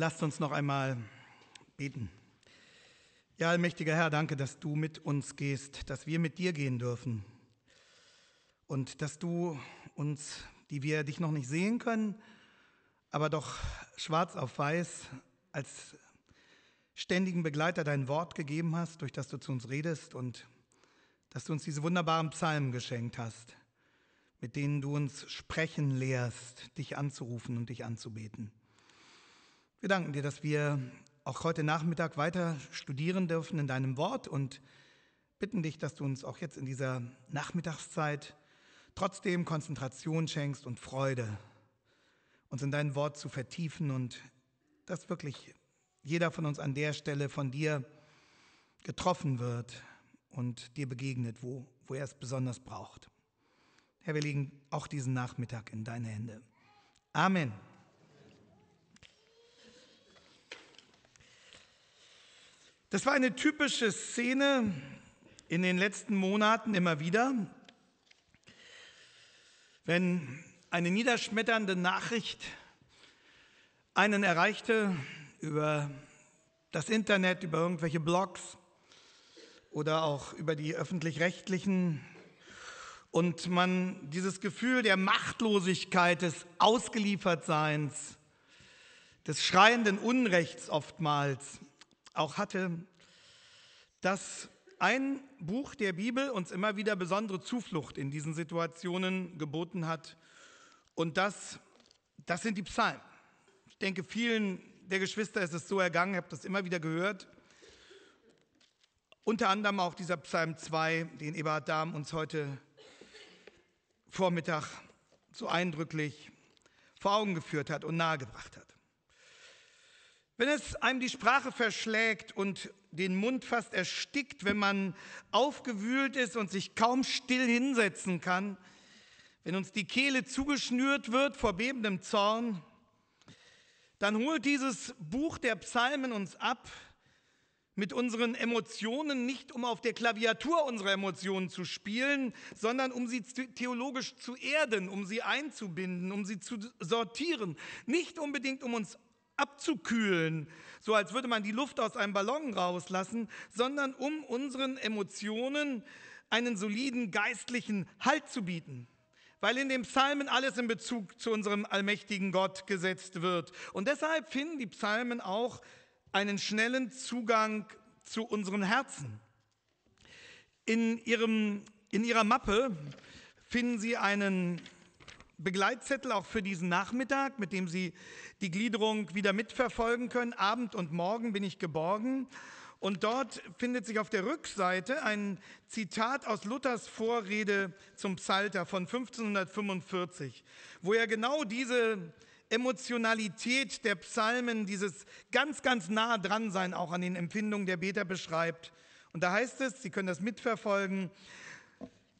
Lasst uns noch einmal beten. Ja, allmächtiger Herr, danke, dass du mit uns gehst, dass wir mit dir gehen dürfen und dass du uns, die wir dich noch nicht sehen können, aber doch schwarz auf weiß als ständigen Begleiter dein Wort gegeben hast, durch das du zu uns redest und dass du uns diese wunderbaren Psalmen geschenkt hast, mit denen du uns sprechen lehrst, dich anzurufen und dich anzubeten. Wir danken dir, dass wir auch heute Nachmittag weiter studieren dürfen in deinem Wort und bitten dich, dass du uns auch jetzt in dieser Nachmittagszeit trotzdem Konzentration schenkst und Freude, uns in dein Wort zu vertiefen und dass wirklich jeder von uns an der Stelle von dir getroffen wird und dir begegnet, wo, wo er es besonders braucht. Herr, wir legen auch diesen Nachmittag in deine Hände. Amen. Das war eine typische Szene in den letzten Monaten immer wieder, wenn eine niederschmetternde Nachricht einen erreichte über das Internet, über irgendwelche Blogs oder auch über die öffentlich-rechtlichen und man dieses Gefühl der Machtlosigkeit, des Ausgeliefertseins, des schreienden Unrechts oftmals auch hatte, dass ein Buch der Bibel uns immer wieder besondere Zuflucht in diesen Situationen geboten hat. Und das, das sind die Psalmen. Ich denke, vielen der Geschwister ist es so ergangen, ich habe das immer wieder gehört. Unter anderem auch dieser Psalm 2, den Eberhard Dahm uns heute Vormittag so eindrücklich vor Augen geführt hat und nahegebracht hat. Wenn es einem die Sprache verschlägt und den Mund fast erstickt, wenn man aufgewühlt ist und sich kaum still hinsetzen kann, wenn uns die Kehle zugeschnürt wird vor bebendem Zorn, dann holt dieses Buch der Psalmen uns ab mit unseren Emotionen, nicht um auf der Klaviatur unsere Emotionen zu spielen, sondern um sie theologisch zu erden, um sie einzubinden, um sie zu sortieren. Nicht unbedingt, um uns abzukühlen, so als würde man die Luft aus einem Ballon rauslassen, sondern um unseren Emotionen einen soliden geistlichen Halt zu bieten. Weil in den Psalmen alles in Bezug zu unserem allmächtigen Gott gesetzt wird. Und deshalb finden die Psalmen auch einen schnellen Zugang zu unseren Herzen. In, ihrem, in ihrer Mappe finden Sie einen Begleitzettel auch für diesen Nachmittag, mit dem Sie die Gliederung wieder mitverfolgen können. Abend und Morgen bin ich geborgen. Und dort findet sich auf der Rückseite ein Zitat aus Luthers Vorrede zum Psalter von 1545, wo er genau diese Emotionalität der Psalmen, dieses ganz, ganz nah dran sein auch an den Empfindungen der Beter beschreibt. Und da heißt es, Sie können das mitverfolgen,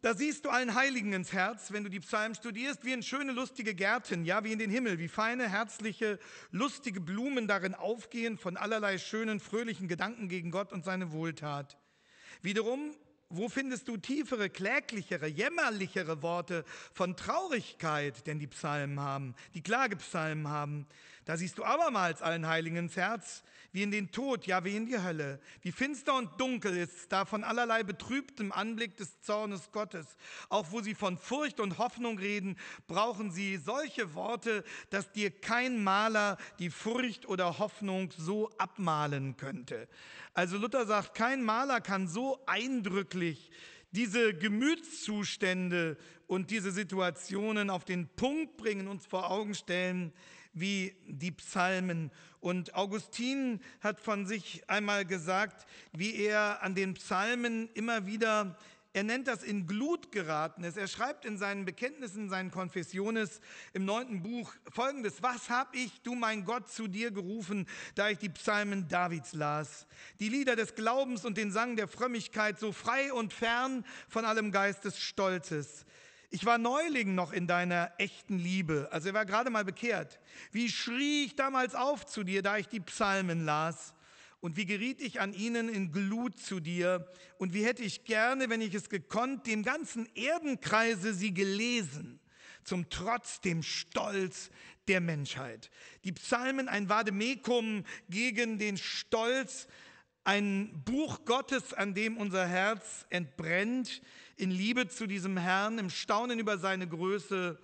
da siehst du allen Heiligen ins Herz, wenn du die Psalmen studierst, wie in schöne, lustige Gärten, ja, wie in den Himmel, wie feine, herzliche, lustige Blumen darin aufgehen von allerlei schönen, fröhlichen Gedanken gegen Gott und seine Wohltat. Wiederum, wo findest du tiefere, kläglichere, jämmerlichere Worte von Traurigkeit, denn die Psalmen haben, die Klagepsalmen haben? Da siehst du abermals allen Heiligen ins Herz, wie in den Tod, ja wie in die Hölle. Wie finster und dunkel ist da von allerlei betrübtem Anblick des Zornes Gottes. Auch wo sie von Furcht und Hoffnung reden, brauchen sie solche Worte, dass dir kein Maler die Furcht oder Hoffnung so abmalen könnte. Also Luther sagt, kein Maler kann so eindrücklich diese Gemütszustände und diese Situationen auf den Punkt bringen, uns vor Augen stellen, wie die Psalmen. Und Augustin hat von sich einmal gesagt, wie er an den Psalmen immer wieder er nennt das in Glut geraten ist. Er schreibt in seinen Bekenntnissen, seinen Konfessiones im neunten Buch folgendes: Was habe ich, du mein Gott, zu dir gerufen, da ich die Psalmen Davids las? Die Lieder des Glaubens und den Sang der Frömmigkeit, so frei und fern von allem Geist des Stolzes. Ich war Neuling noch in deiner echten Liebe, also er war gerade mal bekehrt. Wie schrie ich damals auf zu dir, da ich die Psalmen las? Und wie geriet ich an ihnen in Glut zu dir? Und wie hätte ich gerne, wenn ich es gekonnt, dem ganzen Erdenkreise sie gelesen? Zum Trotz dem Stolz der Menschheit. Die Psalmen ein Vademekum gegen den Stolz, ein Buch Gottes, an dem unser Herz entbrennt in Liebe zu diesem Herrn, im Staunen über seine Größe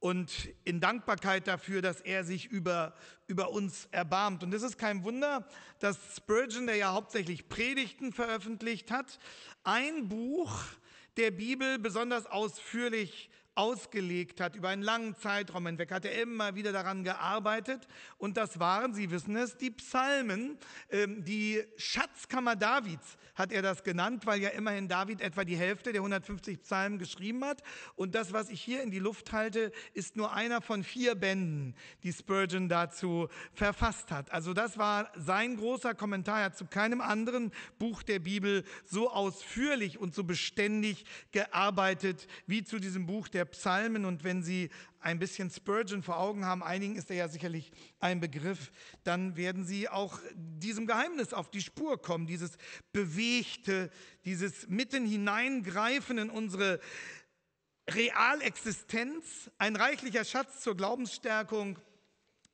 und in Dankbarkeit dafür, dass er sich über, über uns erbarmt. Und es ist kein Wunder, dass Spurgeon, der ja hauptsächlich Predigten veröffentlicht hat, ein Buch der Bibel besonders ausführlich ausgelegt hat. Über einen langen Zeitraum hinweg hat er immer wieder daran gearbeitet. Und das waren, Sie wissen es, die Psalmen, ähm, die Schatzkammer Davids hat er das genannt, weil ja immerhin David etwa die Hälfte der 150 Psalmen geschrieben hat. Und das, was ich hier in die Luft halte, ist nur einer von vier Bänden, die Spurgeon dazu verfasst hat. Also das war sein großer Kommentar. Er hat zu keinem anderen Buch der Bibel so ausführlich und so beständig gearbeitet wie zu diesem Buch der Psalmen und wenn Sie ein bisschen Spurgeon vor Augen haben, einigen ist er ja sicherlich ein Begriff, dann werden Sie auch diesem Geheimnis auf die Spur kommen, dieses bewegte, dieses mitten hineingreifen in unsere Realexistenz, ein reichlicher Schatz zur Glaubensstärkung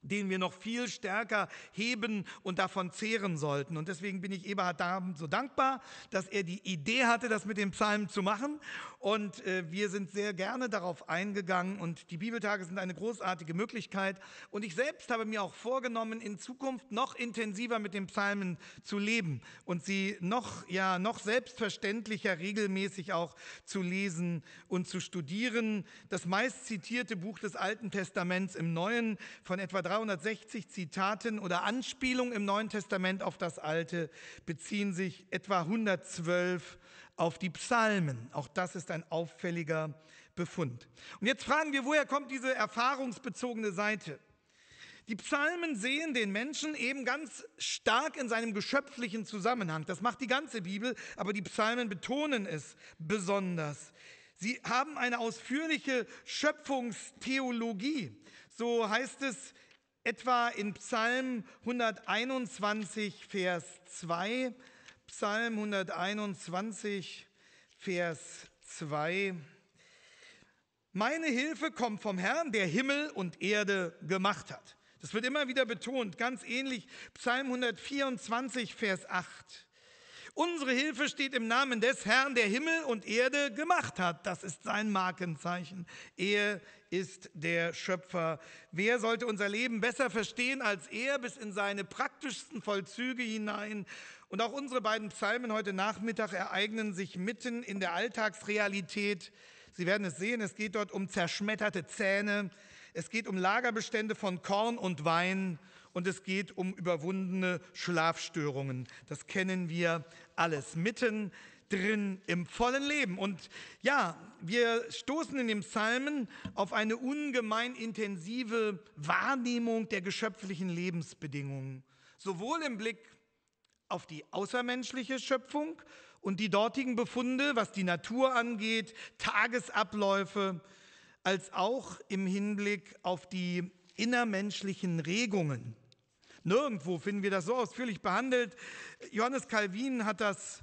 den wir noch viel stärker heben und davon zehren sollten. Und deswegen bin ich Eberhard Dahm so dankbar, dass er die Idee hatte, das mit dem Psalm zu machen. Und äh, wir sind sehr gerne darauf eingegangen. Und die Bibeltage sind eine großartige Möglichkeit. Und ich selbst habe mir auch vorgenommen, in Zukunft noch intensiver mit den Psalmen zu leben und sie noch, ja, noch selbstverständlicher regelmäßig auch zu lesen und zu studieren. Das meist zitierte Buch des Alten Testaments im Neuen von etwa 360 Zitaten oder Anspielungen im Neuen Testament auf das Alte beziehen sich etwa 112 auf die Psalmen. Auch das ist ein auffälliger Befund. Und jetzt fragen wir, woher kommt diese erfahrungsbezogene Seite? Die Psalmen sehen den Menschen eben ganz stark in seinem geschöpflichen Zusammenhang. Das macht die ganze Bibel, aber die Psalmen betonen es besonders. Sie haben eine ausführliche Schöpfungstheologie. So heißt es Etwa in Psalm 121, Vers 2. Psalm 121, Vers 2. Meine Hilfe kommt vom Herrn, der Himmel und Erde gemacht hat. Das wird immer wieder betont, ganz ähnlich Psalm 124, Vers 8. Unsere Hilfe steht im Namen des Herrn, der Himmel und Erde gemacht hat. Das ist sein Markenzeichen. Er ist der Schöpfer. Wer sollte unser Leben besser verstehen als er bis in seine praktischsten Vollzüge hinein? Und auch unsere beiden Psalmen heute Nachmittag ereignen sich mitten in der Alltagsrealität. Sie werden es sehen, es geht dort um zerschmetterte Zähne, es geht um Lagerbestände von Korn und Wein und es geht um überwundene Schlafstörungen. Das kennen wir alles mitten drin im vollen Leben. Und ja, wir stoßen in dem Psalmen auf eine ungemein intensive Wahrnehmung der geschöpflichen Lebensbedingungen, sowohl im Blick auf die außermenschliche Schöpfung und die dortigen Befunde, was die Natur angeht, Tagesabläufe, als auch im Hinblick auf die innermenschlichen Regungen. Nirgendwo finden wir das so ausführlich behandelt. Johannes Calvin hat das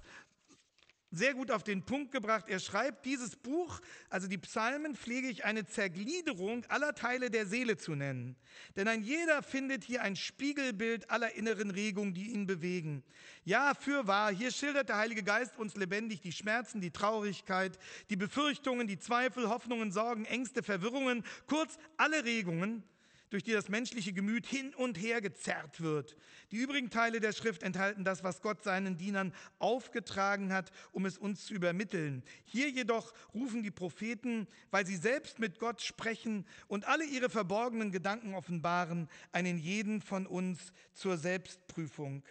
sehr gut auf den Punkt gebracht. Er schreibt, dieses Buch, also die Psalmen, pflege ich eine Zergliederung aller Teile der Seele zu nennen. Denn ein jeder findet hier ein Spiegelbild aller inneren Regungen, die ihn bewegen. Ja, fürwahr, hier schildert der Heilige Geist uns lebendig die Schmerzen, die Traurigkeit, die Befürchtungen, die Zweifel, Hoffnungen, Sorgen, Ängste, Verwirrungen, kurz alle Regungen, durch die das menschliche Gemüt hin und her gezerrt wird. Die übrigen Teile der Schrift enthalten das, was Gott seinen Dienern aufgetragen hat, um es uns zu übermitteln. Hier jedoch rufen die Propheten, weil sie selbst mit Gott sprechen und alle ihre verborgenen Gedanken offenbaren, einen jeden von uns zur Selbstprüfung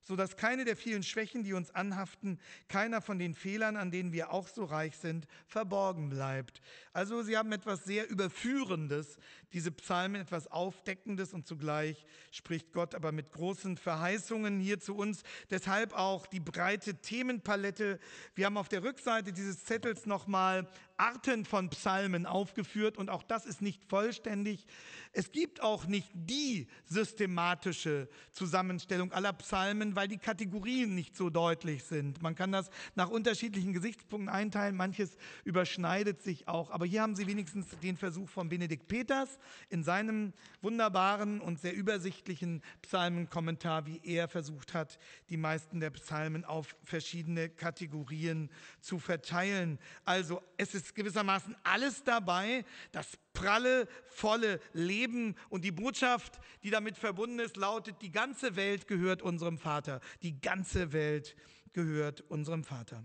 sodass keine der vielen Schwächen, die uns anhaften, keiner von den Fehlern, an denen wir auch so reich sind, verborgen bleibt. Also sie haben etwas sehr Überführendes, diese Psalmen etwas Aufdeckendes und zugleich spricht Gott aber mit großen Verheißungen hier zu uns. Deshalb auch die breite Themenpalette. Wir haben auf der Rückseite dieses Zettels nochmal Arten von Psalmen aufgeführt und auch das ist nicht vollständig. Es gibt auch nicht die systematische Zusammenstellung aller Psalmen, weil die Kategorien nicht so deutlich sind. Man kann das nach unterschiedlichen Gesichtspunkten einteilen, manches überschneidet sich auch. Aber hier haben Sie wenigstens den Versuch von Benedikt Peters, in seinem wunderbaren und sehr übersichtlichen Psalmenkommentar, wie er versucht hat, die meisten der Psalmen auf verschiedene Kategorien zu verteilen. Also es ist gewissermaßen alles dabei, das pralle, volle Leben. Und die Botschaft, die damit verbunden ist, lautet, die ganze Welt gehört unserem Vater. Die ganze Welt gehört unserem Vater.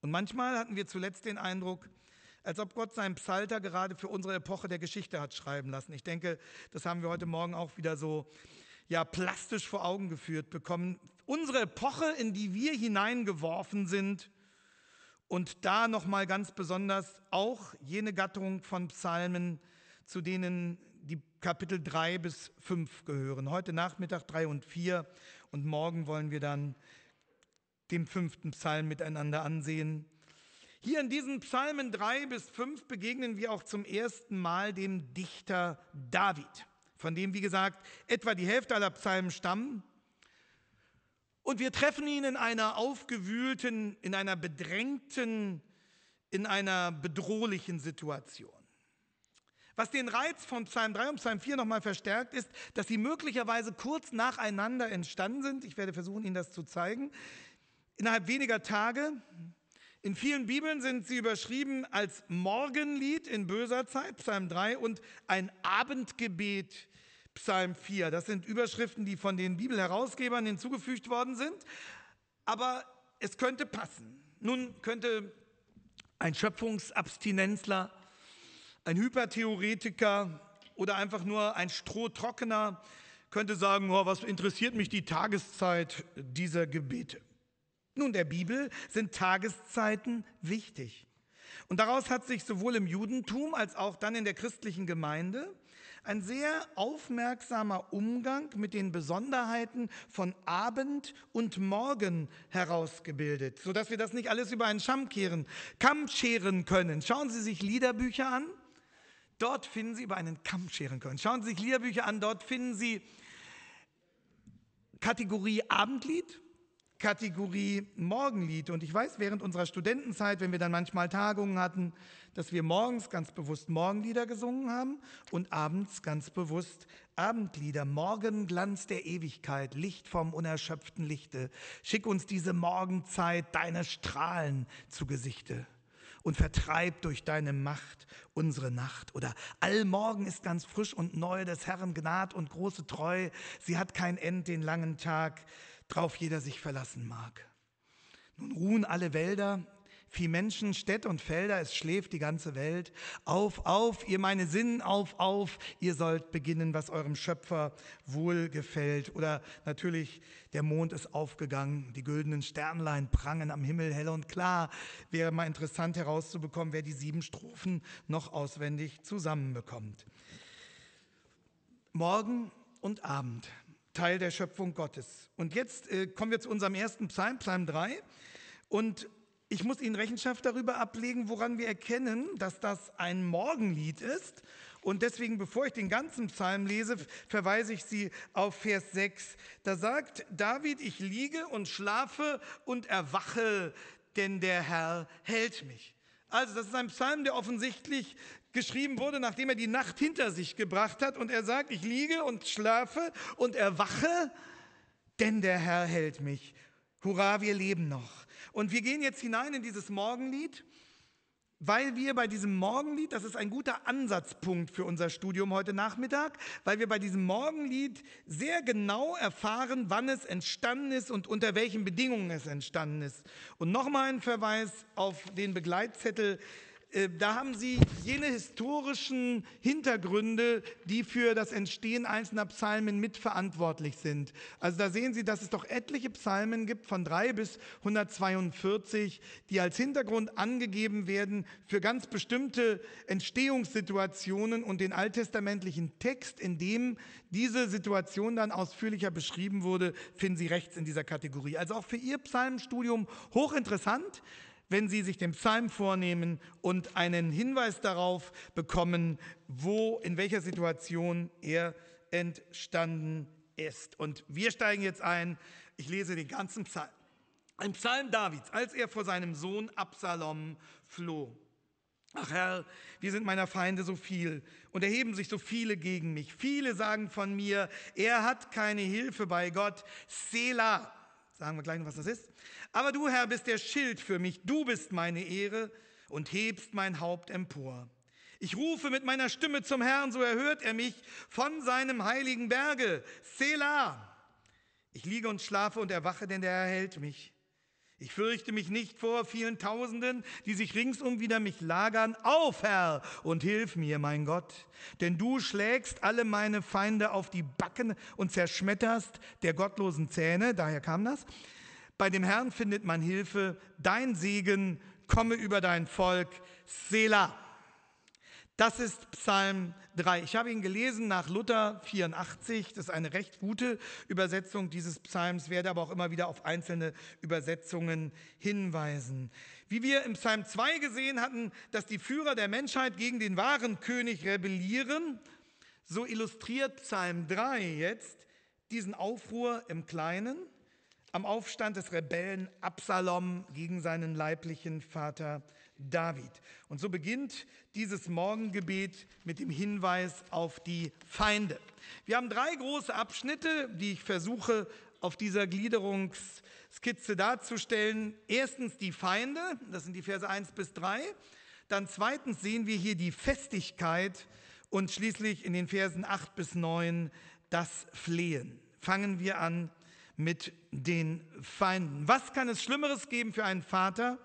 Und manchmal hatten wir zuletzt den Eindruck, als ob Gott seinen Psalter gerade für unsere Epoche der Geschichte hat schreiben lassen. Ich denke, das haben wir heute Morgen auch wieder so ja, plastisch vor Augen geführt bekommen. Unsere Epoche, in die wir hineingeworfen sind und da nochmal ganz besonders auch jene Gattung von Psalmen, zu denen die Kapitel 3 bis 5 gehören. Heute Nachmittag 3 und 4 und morgen wollen wir dann den fünften Psalm miteinander ansehen. Hier in diesen Psalmen 3 bis 5 begegnen wir auch zum ersten Mal dem Dichter David, von dem, wie gesagt, etwa die Hälfte aller Psalmen stammen. Und wir treffen ihn in einer aufgewühlten, in einer bedrängten, in einer bedrohlichen Situation. Was den Reiz von Psalm 3 und Psalm 4 nochmal verstärkt, ist, dass sie möglicherweise kurz nacheinander entstanden sind. Ich werde versuchen, Ihnen das zu zeigen. Innerhalb weniger Tage, in vielen Bibeln sind sie überschrieben als Morgenlied in böser Zeit, Psalm 3, und ein Abendgebet, Psalm 4. Das sind Überschriften, die von den Bibelherausgebern hinzugefügt worden sind. Aber es könnte passen. Nun könnte ein Schöpfungsabstinenzler, ein Hypertheoretiker oder einfach nur ein Strohtrockener könnte sagen, oh, was interessiert mich die Tageszeit dieser Gebete? nun der Bibel sind Tageszeiten wichtig. Und daraus hat sich sowohl im Judentum als auch dann in der christlichen Gemeinde ein sehr aufmerksamer Umgang mit den Besonderheiten von Abend und Morgen herausgebildet, sodass wir das nicht alles über einen Schamm kehren, Kamm scheren können. Schauen Sie sich Liederbücher an, dort finden Sie über einen Kamm scheren können. Schauen Sie sich Liederbücher an, dort finden Sie Kategorie Abendlied, Kategorie Morgenlied. Und ich weiß, während unserer Studentenzeit, wenn wir dann manchmal Tagungen hatten, dass wir morgens ganz bewusst Morgenlieder gesungen haben und abends ganz bewusst Abendlieder. Morgenglanz der Ewigkeit, Licht vom unerschöpften Lichte. Schick uns diese Morgenzeit deine Strahlen zu Gesichte und vertreib durch deine Macht unsere Nacht. Oder allmorgen ist ganz frisch und neu des Herrn Gnad und große Treu. Sie hat kein End den langen Tag drauf jeder sich verlassen mag. Nun ruhen alle Wälder, viel Menschen, Städte und Felder, es schläft die ganze Welt. Auf, auf, ihr meine Sinnen, auf, auf, ihr sollt beginnen, was eurem Schöpfer wohl gefällt. Oder natürlich, der Mond ist aufgegangen, die güldenen Sternlein prangen am Himmel hell und klar. Wäre mal interessant herauszubekommen, wer die sieben Strophen noch auswendig zusammenbekommt. Morgen und Abend. Teil der Schöpfung Gottes. Und jetzt äh, kommen wir zu unserem ersten Psalm, Psalm 3. Und ich muss Ihnen Rechenschaft darüber ablegen, woran wir erkennen, dass das ein Morgenlied ist. Und deswegen, bevor ich den ganzen Psalm lese, verweise ich Sie auf Vers 6. Da sagt David, ich liege und schlafe und erwache, denn der Herr hält mich. Also das ist ein Psalm, der offensichtlich geschrieben wurde, nachdem er die Nacht hinter sich gebracht hat und er sagt, ich liege und schlafe und erwache, denn der Herr hält mich. Hurra, wir leben noch. Und wir gehen jetzt hinein in dieses Morgenlied, weil wir bei diesem Morgenlied, das ist ein guter Ansatzpunkt für unser Studium heute Nachmittag, weil wir bei diesem Morgenlied sehr genau erfahren, wann es entstanden ist und unter welchen Bedingungen es entstanden ist. Und nochmal ein Verweis auf den Begleitzettel äh, da haben Sie jene historischen Hintergründe, die für das Entstehen einzelner Psalmen mitverantwortlich sind. Also da sehen Sie, dass es doch etliche Psalmen gibt, von 3 bis 142, die als Hintergrund angegeben werden für ganz bestimmte Entstehungssituationen und den alttestamentlichen Text, in dem diese Situation dann ausführlicher beschrieben wurde, finden Sie rechts in dieser Kategorie. Also auch für Ihr Psalmenstudium hochinteressant wenn Sie sich den Psalm vornehmen und einen Hinweis darauf bekommen, wo, in welcher Situation er entstanden ist. Und wir steigen jetzt ein. Ich lese den ganzen Psalm. Ein Psalm Davids, als er vor seinem Sohn Absalom floh. Ach Herr, wir sind meiner Feinde so viel und erheben sich so viele gegen mich. Viele sagen von mir, er hat keine Hilfe bei Gott. Selah. Sagen wir gleich noch, was das ist. Aber du, Herr, bist der Schild für mich. Du bist meine Ehre und hebst mein Haupt empor. Ich rufe mit meiner Stimme zum Herrn, so erhört er mich von seinem heiligen Berge. Selah. Ich liege und schlafe und erwache, denn der Herr hält mich. Ich fürchte mich nicht vor vielen Tausenden, die sich ringsum wieder mich lagern. Auf, Herr, und hilf mir, mein Gott. Denn du schlägst alle meine Feinde auf die Backen und zerschmetterst der gottlosen Zähne. Daher kam das. Bei dem Herrn findet man Hilfe. Dein Segen komme über dein Volk. Selah. Das ist Psalm 3. Ich habe ihn gelesen nach Luther 84. Das ist eine recht gute Übersetzung dieses Psalms, werde aber auch immer wieder auf einzelne Übersetzungen hinweisen. Wie wir im Psalm 2 gesehen hatten, dass die Führer der Menschheit gegen den wahren König rebellieren, so illustriert Psalm 3 jetzt diesen Aufruhr im Kleinen am Aufstand des Rebellen Absalom gegen seinen leiblichen Vater David. Und so beginnt dieses Morgengebet mit dem Hinweis auf die Feinde. Wir haben drei große Abschnitte, die ich versuche auf dieser Gliederungsskizze darzustellen. Erstens die Feinde, das sind die Verse 1 bis 3. Dann zweitens sehen wir hier die Festigkeit und schließlich in den Versen 8 bis 9 das Flehen. Fangen wir an mit den Feinden. Was kann es Schlimmeres geben für einen Vater,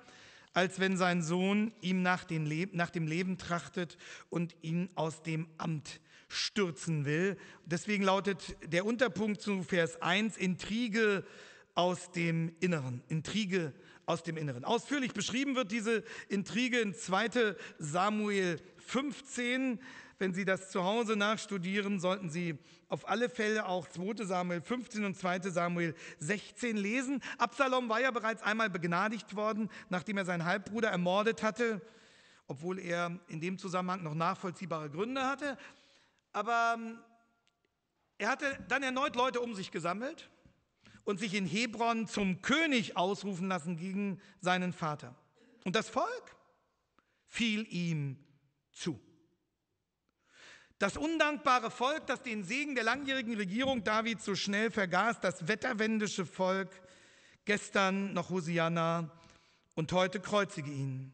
als wenn sein Sohn ihm nach, nach dem Leben trachtet und ihn aus dem Amt stürzen will. Deswegen lautet der Unterpunkt zu Vers 1 Intrige aus dem Inneren. Intrige aus dem Inneren. Ausführlich beschrieben wird diese Intrige in 2 Samuel 15. Wenn Sie das zu Hause nachstudieren, sollten Sie auf alle Fälle auch 2. Samuel 15 und 2. Samuel 16 lesen. Absalom war ja bereits einmal begnadigt worden, nachdem er seinen Halbbruder ermordet hatte, obwohl er in dem Zusammenhang noch nachvollziehbare Gründe hatte. Aber ähm, er hatte dann erneut Leute um sich gesammelt und sich in Hebron zum König ausrufen lassen gegen seinen Vater. Und das Volk fiel ihm zu. Das undankbare Volk, das den Segen der langjährigen Regierung Davids so schnell vergaß, das wetterwendische Volk, gestern noch Hosianna und heute kreuzige ihn.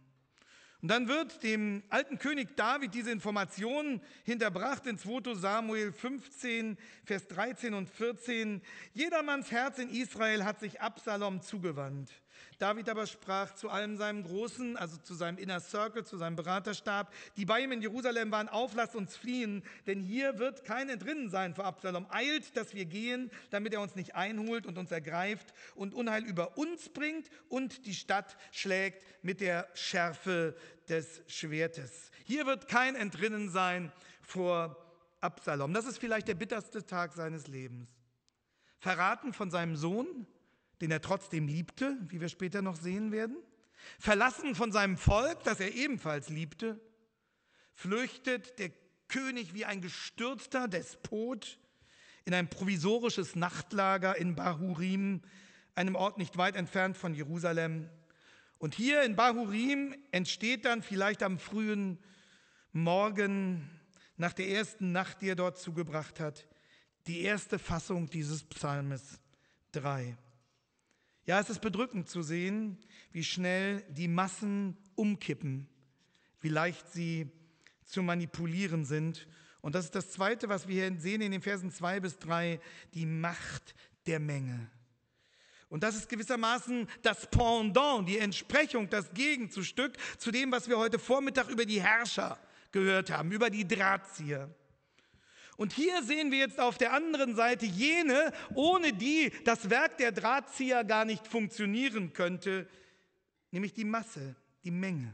Und dann wird dem alten König David diese Information hinterbracht in 2. Samuel 15, Vers 13 und 14. Jedermanns Herz in Israel hat sich Absalom zugewandt. David aber sprach zu allem seinem Großen, also zu seinem Inner Circle, zu seinem Beraterstab, die bei ihm in Jerusalem waren, auf, lasst uns fliehen, denn hier wird keine drinnen sein vor Absalom. Eilt, dass wir gehen, damit er uns nicht einholt und uns ergreift und Unheil über uns bringt und die Stadt schlägt mit der Schärfe des Schwertes. Hier wird kein Entrinnen sein vor Absalom. Das ist vielleicht der bitterste Tag seines Lebens. Verraten von seinem Sohn, den er trotzdem liebte, wie wir später noch sehen werden, verlassen von seinem Volk, das er ebenfalls liebte, flüchtet der König wie ein gestürzter Despot in ein provisorisches Nachtlager in Bahurim, einem Ort nicht weit entfernt von Jerusalem. Und hier in Bahurim entsteht dann vielleicht am frühen Morgen nach der ersten Nacht, die er dort zugebracht hat, die erste Fassung dieses Psalmes 3. Ja, es ist bedrückend zu sehen, wie schnell die Massen umkippen, wie leicht sie zu manipulieren sind. Und das ist das Zweite, was wir hier sehen in den Versen 2 bis 3, die Macht der Menge. Und das ist gewissermaßen das Pendant, die Entsprechung, das Gegenzustück zu dem, was wir heute Vormittag über die Herrscher gehört haben, über die Drahtzieher. Und hier sehen wir jetzt auf der anderen Seite jene, ohne die das Werk der Drahtzieher gar nicht funktionieren könnte, nämlich die Masse, die Menge.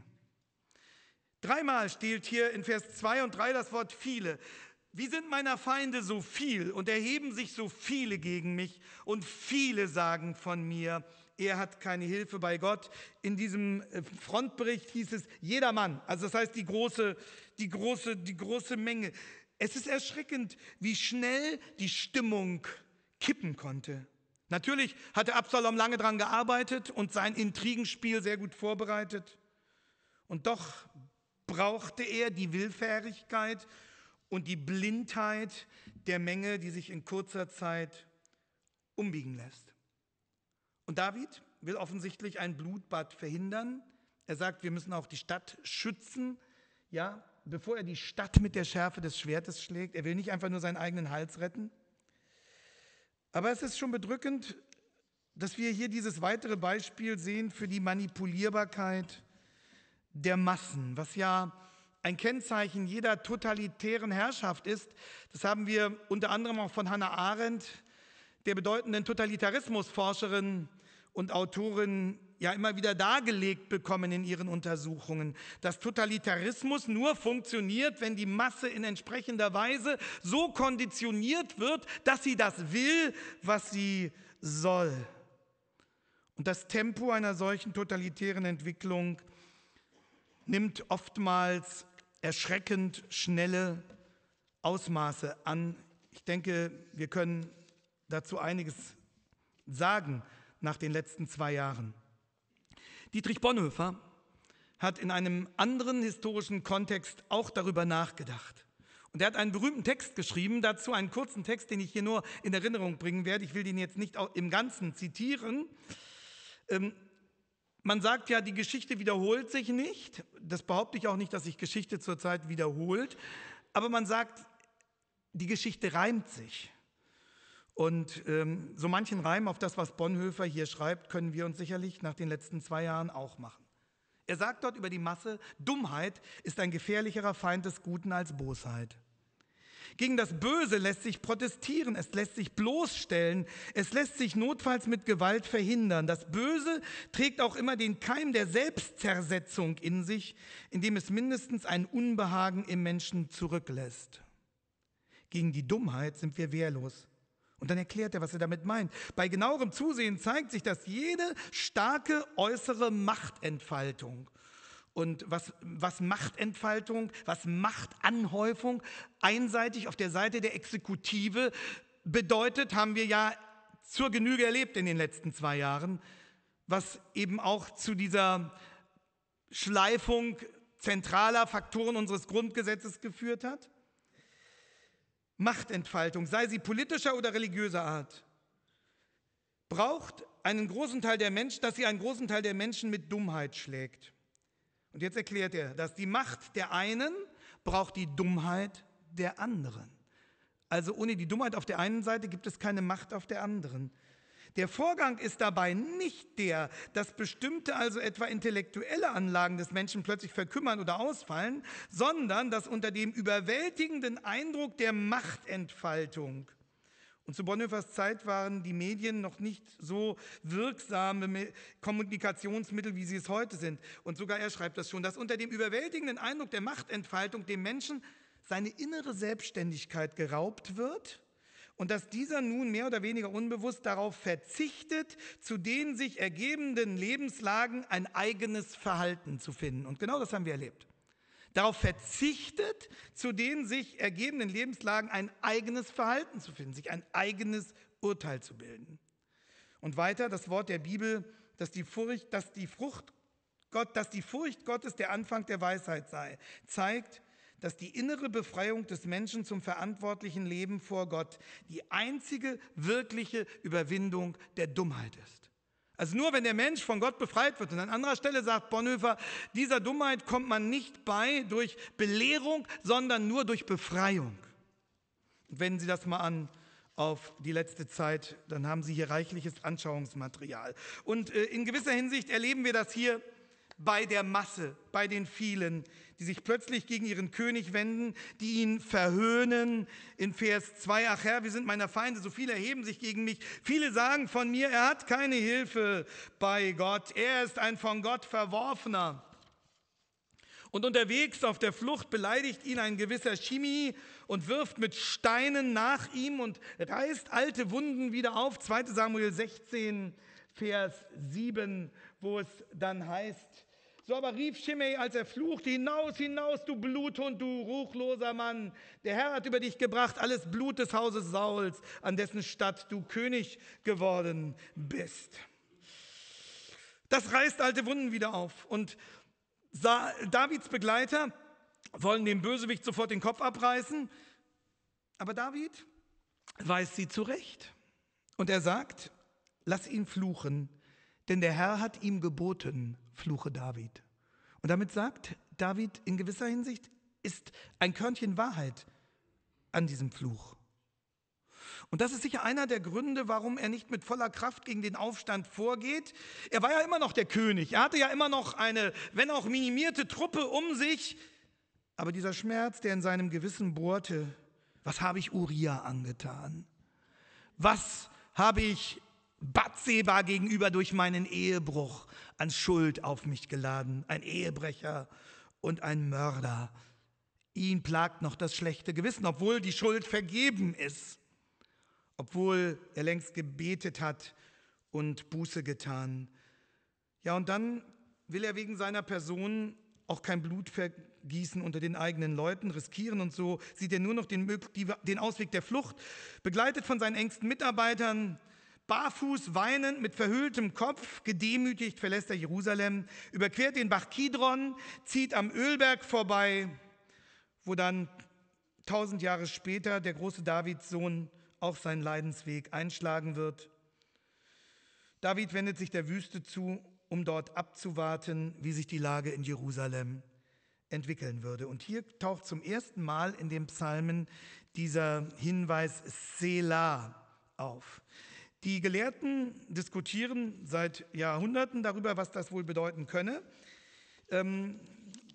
Dreimal steht hier in Vers 2 und 3 das Wort viele. Wie sind meiner Feinde so viel und erheben sich so viele gegen mich und viele sagen von mir, er hat keine Hilfe bei Gott. In diesem äh, Frontbericht hieß es jedermann, also das heißt die große, die große, die große Menge. Es ist erschreckend, wie schnell die Stimmung kippen konnte. Natürlich hatte Absalom lange daran gearbeitet und sein Intrigenspiel sehr gut vorbereitet. Und doch brauchte er die Willfährigkeit und die Blindheit der Menge, die sich in kurzer Zeit umbiegen lässt. Und David will offensichtlich ein Blutbad verhindern. Er sagt, wir müssen auch die Stadt schützen. Ja, bevor er die Stadt mit der Schärfe des Schwertes schlägt. Er will nicht einfach nur seinen eigenen Hals retten. Aber es ist schon bedrückend, dass wir hier dieses weitere Beispiel sehen für die Manipulierbarkeit der Massen, was ja ein Kennzeichen jeder totalitären Herrschaft ist. Das haben wir unter anderem auch von Hannah Arendt, der bedeutenden Totalitarismusforscherin und Autorin ja immer wieder dargelegt bekommen in ihren Untersuchungen, dass Totalitarismus nur funktioniert, wenn die Masse in entsprechender Weise so konditioniert wird, dass sie das will, was sie soll. Und das Tempo einer solchen totalitären Entwicklung nimmt oftmals erschreckend schnelle Ausmaße an. Ich denke, wir können dazu einiges sagen nach den letzten zwei Jahren. Dietrich Bonhoeffer hat in einem anderen historischen Kontext auch darüber nachgedacht. Und er hat einen berühmten Text geschrieben, dazu einen kurzen Text, den ich hier nur in Erinnerung bringen werde. Ich will den jetzt nicht im Ganzen zitieren. Ähm, man sagt ja, die Geschichte wiederholt sich nicht. Das behaupte ich auch nicht, dass sich Geschichte zurzeit wiederholt. Aber man sagt, die Geschichte reimt sich. Und ähm, so manchen Reim auf das, was Bonhoeffer hier schreibt, können wir uns sicherlich nach den letzten zwei Jahren auch machen. Er sagt dort über die Masse, Dummheit ist ein gefährlicherer Feind des Guten als Bosheit. Gegen das Böse lässt sich protestieren, es lässt sich bloßstellen, es lässt sich notfalls mit Gewalt verhindern. Das Böse trägt auch immer den Keim der Selbstzersetzung in sich, indem es mindestens ein Unbehagen im Menschen zurücklässt. Gegen die Dummheit sind wir wehrlos. Und dann erklärt er, was er damit meint. Bei genauerem Zusehen zeigt sich, dass jede starke äußere Machtentfaltung und was, was Machtentfaltung, was Machtanhäufung einseitig auf der Seite der Exekutive bedeutet, haben wir ja zur Genüge erlebt in den letzten zwei Jahren, was eben auch zu dieser Schleifung zentraler Faktoren unseres Grundgesetzes geführt hat. Machtentfaltung, sei sie politischer oder religiöser Art, braucht einen großen Teil der Menschen, dass sie einen großen Teil der Menschen mit Dummheit schlägt. Und jetzt erklärt er, dass die Macht der einen braucht die Dummheit der anderen. Also ohne die Dummheit auf der einen Seite gibt es keine Macht auf der anderen. Der Vorgang ist dabei nicht der, dass bestimmte, also etwa intellektuelle Anlagen des Menschen plötzlich verkümmern oder ausfallen, sondern dass unter dem überwältigenden Eindruck der Machtentfaltung und zu Bonhoeffers Zeit waren die Medien noch nicht so wirksame Kommunikationsmittel, wie sie es heute sind. Und sogar er schreibt das schon, dass unter dem überwältigenden Eindruck der Machtentfaltung dem Menschen seine innere Selbstständigkeit geraubt wird und dass dieser nun mehr oder weniger unbewusst darauf verzichtet, zu den sich ergebenden Lebenslagen ein eigenes Verhalten zu finden. Und genau das haben wir erlebt. Darauf verzichtet, zu den sich ergebenden Lebenslagen ein eigenes Verhalten zu finden, sich ein eigenes Urteil zu bilden. Und weiter das Wort der Bibel, dass die Furcht, dass die Frucht Gott, dass die Furcht Gottes der Anfang der Weisheit sei, zeigt, dass die innere Befreiung des Menschen zum verantwortlichen Leben vor Gott die einzige wirkliche Überwindung der Dummheit ist. Also nur wenn der Mensch von Gott befreit wird. Und an anderer Stelle sagt Bonhoeffer, dieser Dummheit kommt man nicht bei durch Belehrung, sondern nur durch Befreiung. wenden Sie das mal an auf die letzte Zeit, dann haben Sie hier reichliches Anschauungsmaterial. Und äh, in gewisser Hinsicht erleben wir das hier bei der Masse, bei den vielen, die sich plötzlich gegen ihren König wenden, die ihn verhöhnen. In Vers 2, ach Herr, wir sind meiner Feinde, so viele erheben sich gegen mich. Viele sagen von mir, er hat keine Hilfe bei Gott, er ist ein von Gott verworfener. Und unterwegs auf der Flucht beleidigt ihn ein gewisser Shimi und wirft mit Steinen nach ihm und reißt alte Wunden wieder auf. 2 Samuel 16, Vers 7, wo es dann heißt, so aber rief Shimei, als er fluchte, hinaus, hinaus, du Bluthund, du ruchloser Mann. Der Herr hat über dich gebracht alles Blut des Hauses Sauls, an dessen Stadt du König geworden bist. Das reißt alte Wunden wieder auf. Und Davids Begleiter wollen dem Bösewicht sofort den Kopf abreißen. Aber David weiß sie zurecht. Und er sagt, lass ihn fluchen, denn der Herr hat ihm geboten, fluche David. Und damit sagt David in gewisser Hinsicht, ist ein Körnchen Wahrheit an diesem Fluch. Und das ist sicher einer der Gründe, warum er nicht mit voller Kraft gegen den Aufstand vorgeht. Er war ja immer noch der König. Er hatte ja immer noch eine, wenn auch minimierte Truppe um sich. Aber dieser Schmerz, der in seinem Gewissen bohrte, was habe ich Uriah angetan? Was habe ich Batseba gegenüber durch meinen Ehebruch an Schuld auf mich geladen, ein Ehebrecher und ein Mörder. Ihn plagt noch das schlechte Gewissen, obwohl die Schuld vergeben ist, obwohl er längst gebetet hat und Buße getan. Ja, und dann will er wegen seiner Person auch kein Blut vergießen unter den eigenen Leuten, riskieren und so sieht er nur noch den, den Ausweg der Flucht, begleitet von seinen engsten Mitarbeitern, Barfuß weinend, mit verhülltem Kopf, gedemütigt verlässt er Jerusalem, überquert den Bach Kidron, zieht am Ölberg vorbei, wo dann tausend Jahre später der große Davidssohn auch seinen Leidensweg einschlagen wird. David wendet sich der Wüste zu, um dort abzuwarten, wie sich die Lage in Jerusalem entwickeln würde. Und hier taucht zum ersten Mal in den Psalmen dieser Hinweis Selah auf. Die Gelehrten diskutieren seit Jahrhunderten darüber, was das wohl bedeuten könne. Ähm,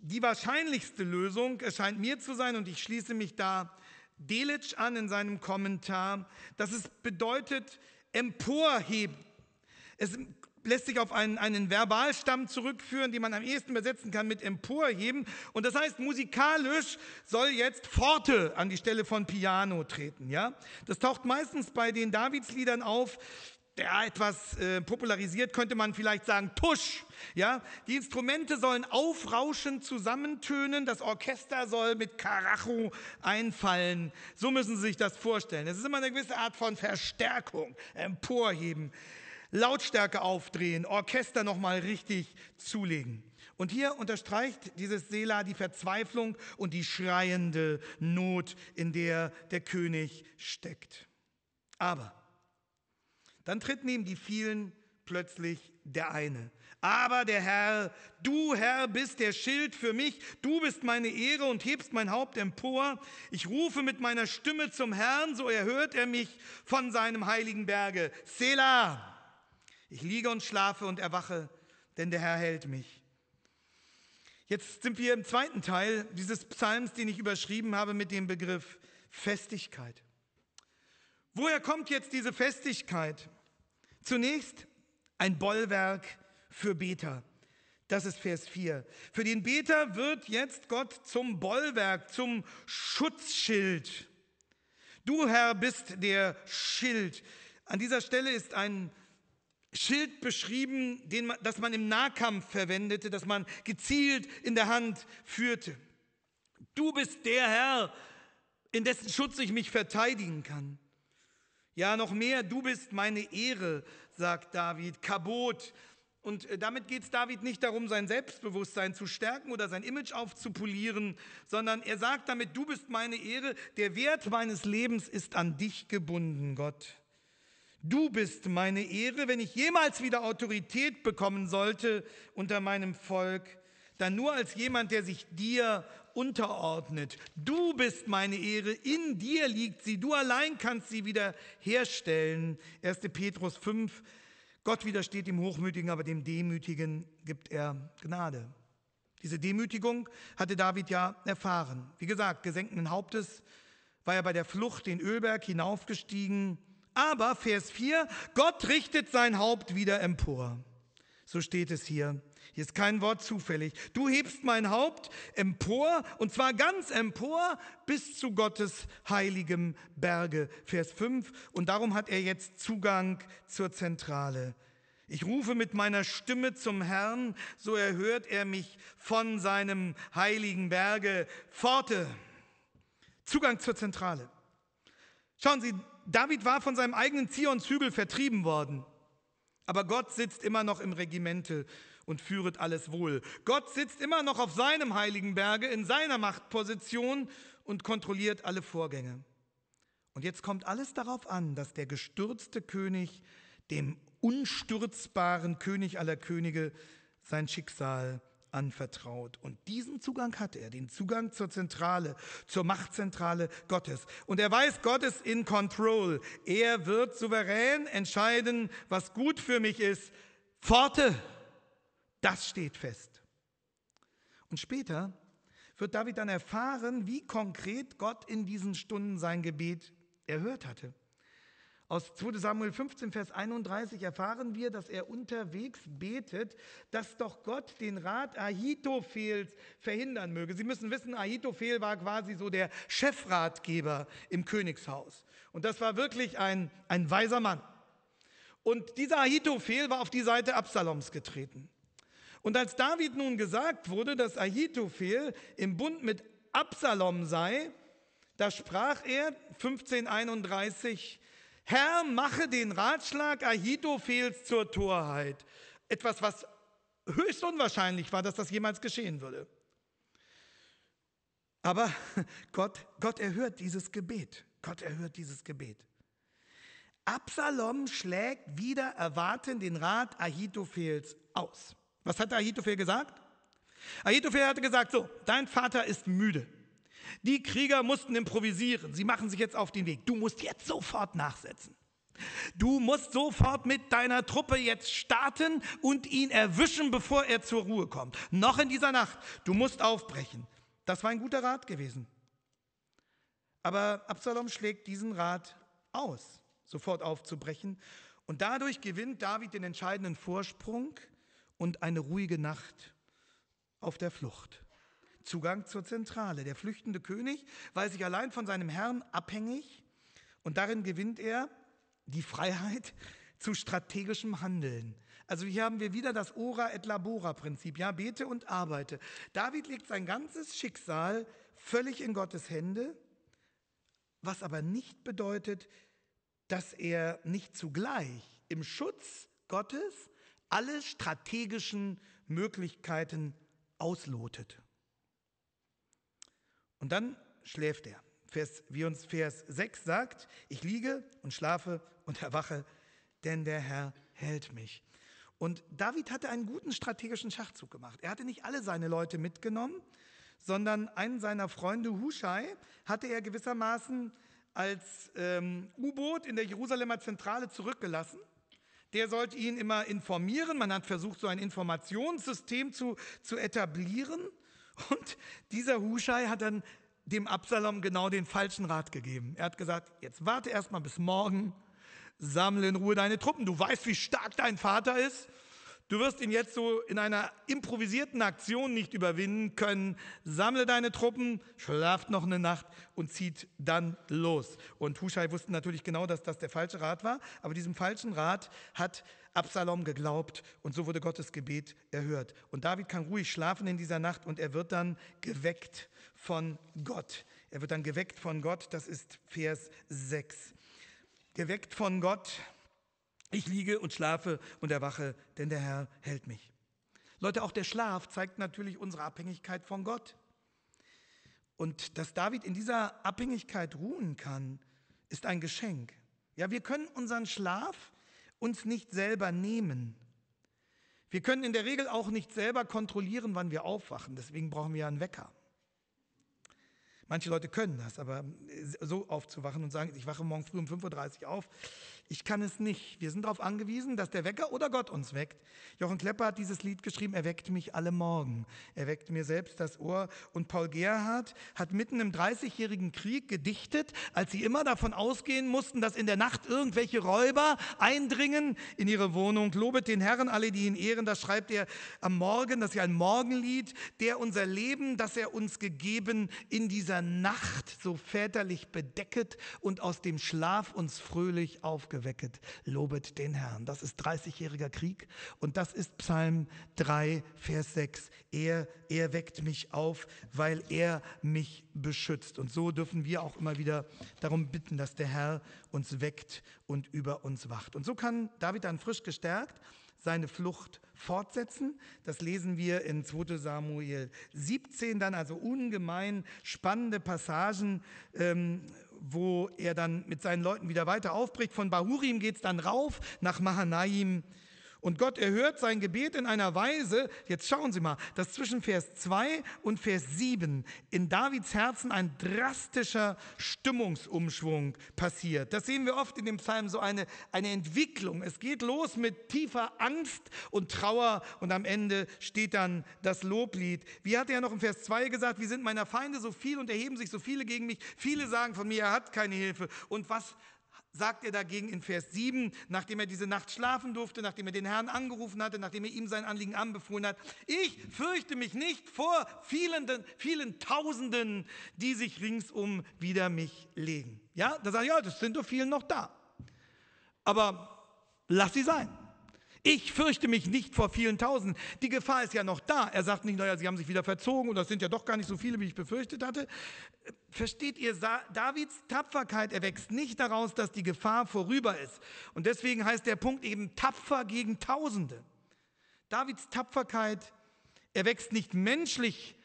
die wahrscheinlichste Lösung erscheint mir zu sein, und ich schließe mich da Delitzsch an in seinem Kommentar, dass es bedeutet, emporheben. Es lässt sich auf einen, einen Verbalstamm zurückführen, den man am ehesten übersetzen kann mit emporheben. Und das heißt, musikalisch soll jetzt Forte an die Stelle von Piano treten. Ja? Das taucht meistens bei den Davidsliedern auf. der etwas äh, popularisiert könnte man vielleicht sagen, Tusch. Ja? Die Instrumente sollen aufrauschend zusammentönen, das Orchester soll mit Karacho einfallen. So müssen Sie sich das vorstellen. Es ist immer eine gewisse Art von Verstärkung, Emporheben. Lautstärke aufdrehen, Orchester nochmal richtig zulegen. Und hier unterstreicht dieses Sela die Verzweiflung und die schreiende Not, in der der König steckt. Aber dann tritt neben die vielen plötzlich der eine. Aber der Herr, du Herr bist der Schild für mich, du bist meine Ehre und hebst mein Haupt empor. Ich rufe mit meiner Stimme zum Herrn, so erhört er mich von seinem heiligen Berge. Selah! Ich liege und schlafe und erwache, denn der Herr hält mich. Jetzt sind wir im zweiten Teil dieses Psalms, den ich überschrieben habe mit dem Begriff Festigkeit. Woher kommt jetzt diese Festigkeit? Zunächst ein Bollwerk für Beter. Das ist Vers 4. Für den Beter wird jetzt Gott zum Bollwerk, zum Schutzschild. Du Herr bist der Schild. An dieser Stelle ist ein Schild beschrieben, den man, das man im Nahkampf verwendete, das man gezielt in der Hand führte. Du bist der Herr, in dessen Schutz ich mich verteidigen kann. Ja, noch mehr, du bist meine Ehre, sagt David, Kabot. Und äh, damit geht es David nicht darum, sein Selbstbewusstsein zu stärken oder sein Image aufzupolieren, sondern er sagt damit, du bist meine Ehre, der Wert meines Lebens ist an dich gebunden, Gott. Du bist meine Ehre, wenn ich jemals wieder Autorität bekommen sollte unter meinem Volk, dann nur als jemand, der sich dir unterordnet. Du bist meine Ehre, in dir liegt sie, du allein kannst sie wieder herstellen. 1. Petrus 5, Gott widersteht dem Hochmütigen, aber dem Demütigen gibt er Gnade. Diese Demütigung hatte David ja erfahren. Wie gesagt, gesenkten Hauptes war er bei der Flucht den Ölberg hinaufgestiegen, aber Vers 4, Gott richtet sein Haupt wieder empor. So steht es hier. Hier ist kein Wort zufällig. Du hebst mein Haupt empor, und zwar ganz empor bis zu Gottes heiligem Berge. Vers 5. Und darum hat er jetzt Zugang zur Zentrale. Ich rufe mit meiner Stimme zum Herrn, so erhört er mich von seinem heiligen Berge. Pforte. Zugang zur Zentrale. Schauen Sie, David war von seinem eigenen Zionshügel vertrieben worden. Aber Gott sitzt immer noch im Regimente und führet alles wohl. Gott sitzt immer noch auf seinem heiligen Berge, in seiner Machtposition und kontrolliert alle Vorgänge. Und jetzt kommt alles darauf an, dass der gestürzte König dem unstürzbaren König aller Könige sein Schicksal anvertraut. Und diesen Zugang hat er, den Zugang zur Zentrale, zur Machtzentrale Gottes. Und er weiß, Gott ist in Control. Er wird souverän entscheiden, was gut für mich ist. Pforte, das steht fest. Und später wird David dann erfahren, wie konkret Gott in diesen Stunden sein Gebet erhört hatte. Aus 2 Samuel 15, Vers 31 erfahren wir, dass er unterwegs betet, dass doch Gott den Rat Ahitophels verhindern möge. Sie müssen wissen, Ahitophel war quasi so der Chefratgeber im Königshaus. Und das war wirklich ein, ein weiser Mann. Und dieser Ahitophel war auf die Seite Absaloms getreten. Und als David nun gesagt wurde, dass Ahitophel im Bund mit Absalom sei, da sprach er 1531, Herr, mache den Ratschlag Ahitophels zur Torheit. Etwas, was höchst unwahrscheinlich war, dass das jemals geschehen würde. Aber Gott, Gott erhört dieses Gebet. Gott erhört dieses Gebet. Absalom schlägt wieder erwartend den Rat Ahitophels aus. Was hat Ahitophel gesagt? Ahitophel hatte gesagt, so, dein Vater ist müde. Die Krieger mussten improvisieren. Sie machen sich jetzt auf den Weg. Du musst jetzt sofort nachsetzen. Du musst sofort mit deiner Truppe jetzt starten und ihn erwischen, bevor er zur Ruhe kommt. Noch in dieser Nacht. Du musst aufbrechen. Das war ein guter Rat gewesen. Aber Absalom schlägt diesen Rat aus, sofort aufzubrechen. Und dadurch gewinnt David den entscheidenden Vorsprung und eine ruhige Nacht auf der Flucht. Zugang zur Zentrale. Der flüchtende König weiß sich allein von seinem Herrn abhängig und darin gewinnt er die Freiheit zu strategischem Handeln. Also hier haben wir wieder das Ora et Labora Prinzip. Ja, bete und arbeite. David legt sein ganzes Schicksal völlig in Gottes Hände, was aber nicht bedeutet, dass er nicht zugleich im Schutz Gottes alle strategischen Möglichkeiten auslotet. Und dann schläft er. Vers, wie uns Vers 6 sagt, ich liege und schlafe und erwache, denn der Herr hält mich. Und David hatte einen guten strategischen Schachzug gemacht. Er hatte nicht alle seine Leute mitgenommen, sondern einen seiner Freunde, Hushai, hatte er gewissermaßen als ähm, U-Boot in der Jerusalemer Zentrale zurückgelassen. Der sollte ihn immer informieren. Man hat versucht, so ein Informationssystem zu, zu etablieren. Und dieser Huschai hat dann dem Absalom genau den falschen Rat gegeben. Er hat gesagt, jetzt warte erstmal bis morgen, sammle in Ruhe deine Truppen. Du weißt, wie stark dein Vater ist. Du wirst ihn jetzt so in einer improvisierten Aktion nicht überwinden können. Sammle deine Truppen, schlaft noch eine Nacht und zieht dann los. Und Huschai wusste natürlich genau, dass das der falsche Rat war, aber diesem falschen Rat hat Absalom geglaubt und so wurde Gottes Gebet erhört. Und David kann ruhig schlafen in dieser Nacht und er wird dann geweckt von Gott. Er wird dann geweckt von Gott, das ist Vers 6. Geweckt von Gott, ich liege und schlafe und erwache, denn der Herr hält mich. Leute, auch der Schlaf zeigt natürlich unsere Abhängigkeit von Gott. Und dass David in dieser Abhängigkeit ruhen kann, ist ein Geschenk. Ja, wir können unseren Schlaf uns nicht selber nehmen. Wir können in der Regel auch nicht selber kontrollieren, wann wir aufwachen. Deswegen brauchen wir einen Wecker. Manche Leute können das, aber so aufzuwachen und sagen, ich wache morgen früh um 5.30 Uhr auf, ich kann es nicht. Wir sind darauf angewiesen, dass der Wecker oder Gott uns weckt. Jochen Klepper hat dieses Lied geschrieben, er weckt mich alle Morgen. Er weckt mir selbst das Ohr. Und Paul Gerhardt hat mitten im Dreißigjährigen Krieg gedichtet, als sie immer davon ausgehen mussten, dass in der Nacht irgendwelche Räuber eindringen in ihre Wohnung. Lobet den Herrn alle, die ihn ehren. Das schreibt er am Morgen, das ist ja ein Morgenlied, der unser Leben, das er uns gegeben in dieser Nacht so väterlich bedecket und aus dem Schlaf uns fröhlich aufgeweckt erwecket, lobet den Herrn. Das ist 30-jähriger Krieg und das ist Psalm 3, Vers 6. Er, er weckt mich auf, weil er mich beschützt. Und so dürfen wir auch immer wieder darum bitten, dass der Herr uns weckt und über uns wacht. Und so kann David dann frisch gestärkt seine Flucht fortsetzen. Das lesen wir in 2 Samuel 17 dann, also ungemein spannende Passagen. Ähm, wo er dann mit seinen Leuten wieder weiter aufbricht. Von Bahurim geht es dann rauf nach Mahanaim und Gott erhört sein Gebet in einer Weise, jetzt schauen Sie mal, dass zwischen Vers 2 und Vers 7 in Davids Herzen ein drastischer Stimmungsumschwung passiert. Das sehen wir oft in dem Psalm, so eine, eine Entwicklung. Es geht los mit tiefer Angst und Trauer und am Ende steht dann das Loblied. Wie hat er noch in Vers 2 gesagt, wie sind meiner Feinde so viel und erheben sich so viele gegen mich. Viele sagen von mir, er hat keine Hilfe. Und was sagt er dagegen in Vers 7, nachdem er diese Nacht schlafen durfte, nachdem er den Herrn angerufen hatte, nachdem er ihm sein Anliegen anbefohlen hat, ich fürchte mich nicht vor vielen, vielen Tausenden, die sich ringsum wieder mich legen. Ja, da sage ich, ja, das sind doch viele noch da. Aber lass sie sein. Ich fürchte mich nicht vor vielen Tausenden. Die Gefahr ist ja noch da. Er sagt nicht, naja, sie haben sich wieder verzogen und das sind ja doch gar nicht so viele, wie ich befürchtet hatte. Versteht ihr, Davids Tapferkeit erwächst nicht daraus, dass die Gefahr vorüber ist. Und deswegen heißt der Punkt eben tapfer gegen Tausende. Davids Tapferkeit erwächst nicht menschlich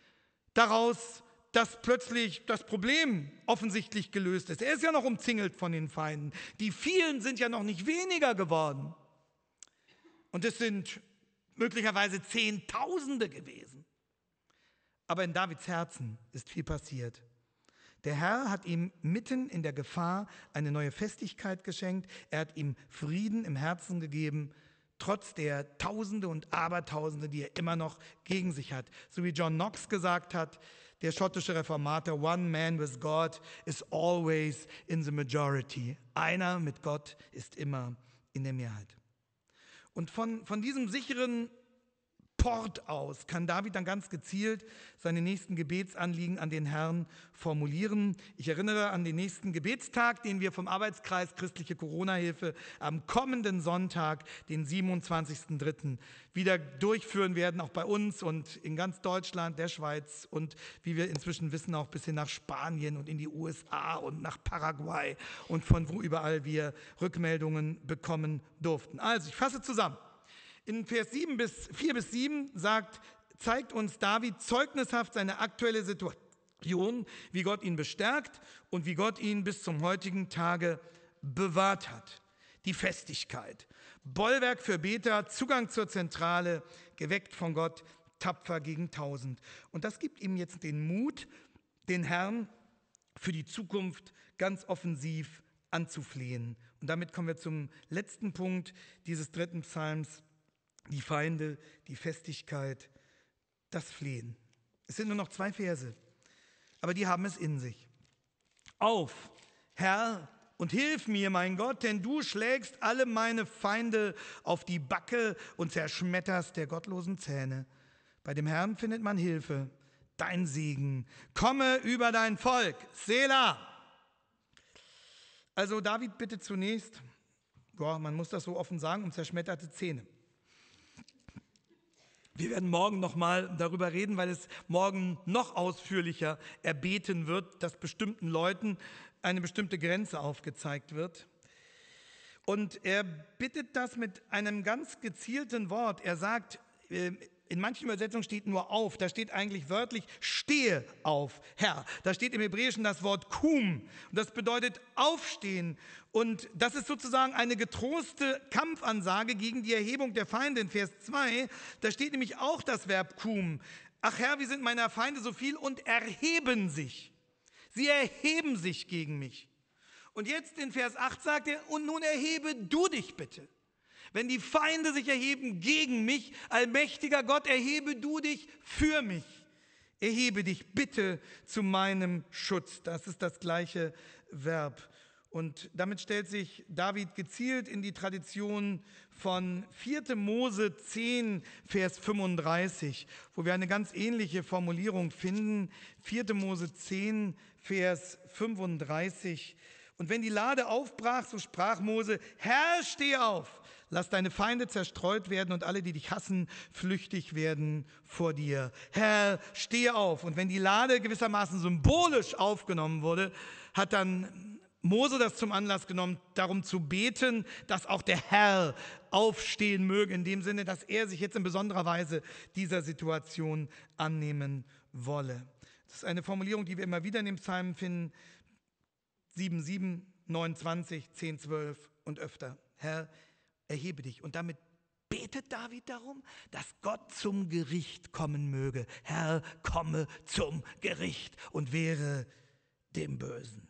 daraus, dass plötzlich das Problem offensichtlich gelöst ist. Er ist ja noch umzingelt von den Feinden. Die vielen sind ja noch nicht weniger geworden. Und es sind möglicherweise Zehntausende gewesen. Aber in Davids Herzen ist viel passiert. Der Herr hat ihm mitten in der Gefahr eine neue Festigkeit geschenkt. Er hat ihm Frieden im Herzen gegeben, trotz der Tausende und Abertausende, die er immer noch gegen sich hat. So wie John Knox gesagt hat, der schottische Reformator, One man with God is always in the majority. Einer mit Gott ist immer in der Mehrheit. Und von, von diesem sicheren Sofort aus kann David dann ganz gezielt seine nächsten Gebetsanliegen an den Herrn formulieren. Ich erinnere an den nächsten Gebetstag, den wir vom Arbeitskreis Christliche Corona-Hilfe am kommenden Sonntag, den 27.03., wieder durchführen werden, auch bei uns und in ganz Deutschland, der Schweiz und wie wir inzwischen wissen, auch bis hin nach Spanien und in die USA und nach Paraguay und von wo überall wir Rückmeldungen bekommen durften. Also, ich fasse zusammen. In Vers 7 bis, 4 bis 7 sagt, zeigt uns David zeugnishaft seine aktuelle Situation, wie Gott ihn bestärkt und wie Gott ihn bis zum heutigen Tage bewahrt hat. Die Festigkeit. Bollwerk für Beter, Zugang zur Zentrale, geweckt von Gott, tapfer gegen tausend. Und das gibt ihm jetzt den Mut, den Herrn für die Zukunft ganz offensiv anzuflehen. Und damit kommen wir zum letzten Punkt dieses dritten Psalms, die Feinde, die Festigkeit, das Fliehen. Es sind nur noch zwei Verse, aber die haben es in sich. Auf, Herr, und hilf mir, mein Gott, denn du schlägst alle meine Feinde auf die Backe und zerschmetterst der gottlosen Zähne. Bei dem Herrn findet man Hilfe, dein Segen. Komme über dein Volk, Selah. Also David bitte zunächst, boah, man muss das so offen sagen, um zerschmetterte Zähne. Wir werden morgen nochmal darüber reden, weil es morgen noch ausführlicher erbeten wird, dass bestimmten Leuten eine bestimmte Grenze aufgezeigt wird. Und er bittet das mit einem ganz gezielten Wort. Er sagt, äh, in manchen Übersetzungen steht nur auf, da steht eigentlich wörtlich stehe auf, Herr. Da steht im Hebräischen das Wort kum und das bedeutet aufstehen und das ist sozusagen eine getroste Kampfansage gegen die Erhebung der Feinde in Vers 2. Da steht nämlich auch das Verb kum. Ach Herr, wie sind meiner Feinde so viel und erheben sich. Sie erheben sich gegen mich. Und jetzt in Vers 8 sagt er, und nun erhebe du dich bitte. Wenn die Feinde sich erheben gegen mich, allmächtiger Gott, erhebe du dich für mich. Erhebe dich bitte zu meinem Schutz. Das ist das gleiche Verb. Und damit stellt sich David gezielt in die Tradition von 4. Mose 10, Vers 35, wo wir eine ganz ähnliche Formulierung finden. 4. Mose 10, Vers 35. Und wenn die Lade aufbrach, so sprach Mose, Herr, steh auf Lass deine Feinde zerstreut werden und alle, die dich hassen, flüchtig werden vor dir. Herr, stehe auf. Und wenn die Lade gewissermaßen symbolisch aufgenommen wurde, hat dann Mose das zum Anlass genommen, darum zu beten, dass auch der Herr aufstehen möge, in dem Sinne, dass er sich jetzt in besonderer Weise dieser Situation annehmen wolle. Das ist eine Formulierung, die wir immer wieder in dem Psalm finden. 7, 7, 29, 10, 12 und öfter. Herr, erhebe dich. Und damit betet David darum, dass Gott zum Gericht kommen möge. Herr, komme zum Gericht und wehre dem Bösen.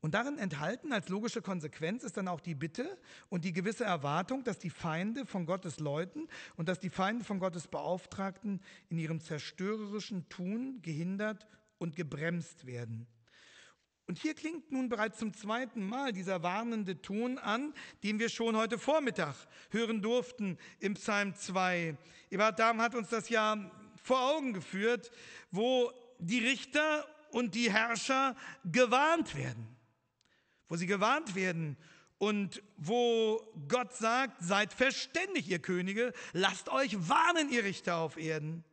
Und darin enthalten als logische Konsequenz ist dann auch die Bitte und die gewisse Erwartung, dass die Feinde von Gottes Leuten und dass die Feinde von Gottes Beauftragten in ihrem zerstörerischen Tun gehindert und gebremst werden. Und hier klingt nun bereits zum zweiten Mal dieser warnende Ton an, den wir schon heute Vormittag hören durften im Psalm 2. Eberhard Dahm hat uns das ja vor Augen geführt, wo die Richter und die Herrscher gewarnt werden. Wo sie gewarnt werden und wo Gott sagt, seid verständig, ihr Könige, lasst euch warnen, ihr Richter auf Erden.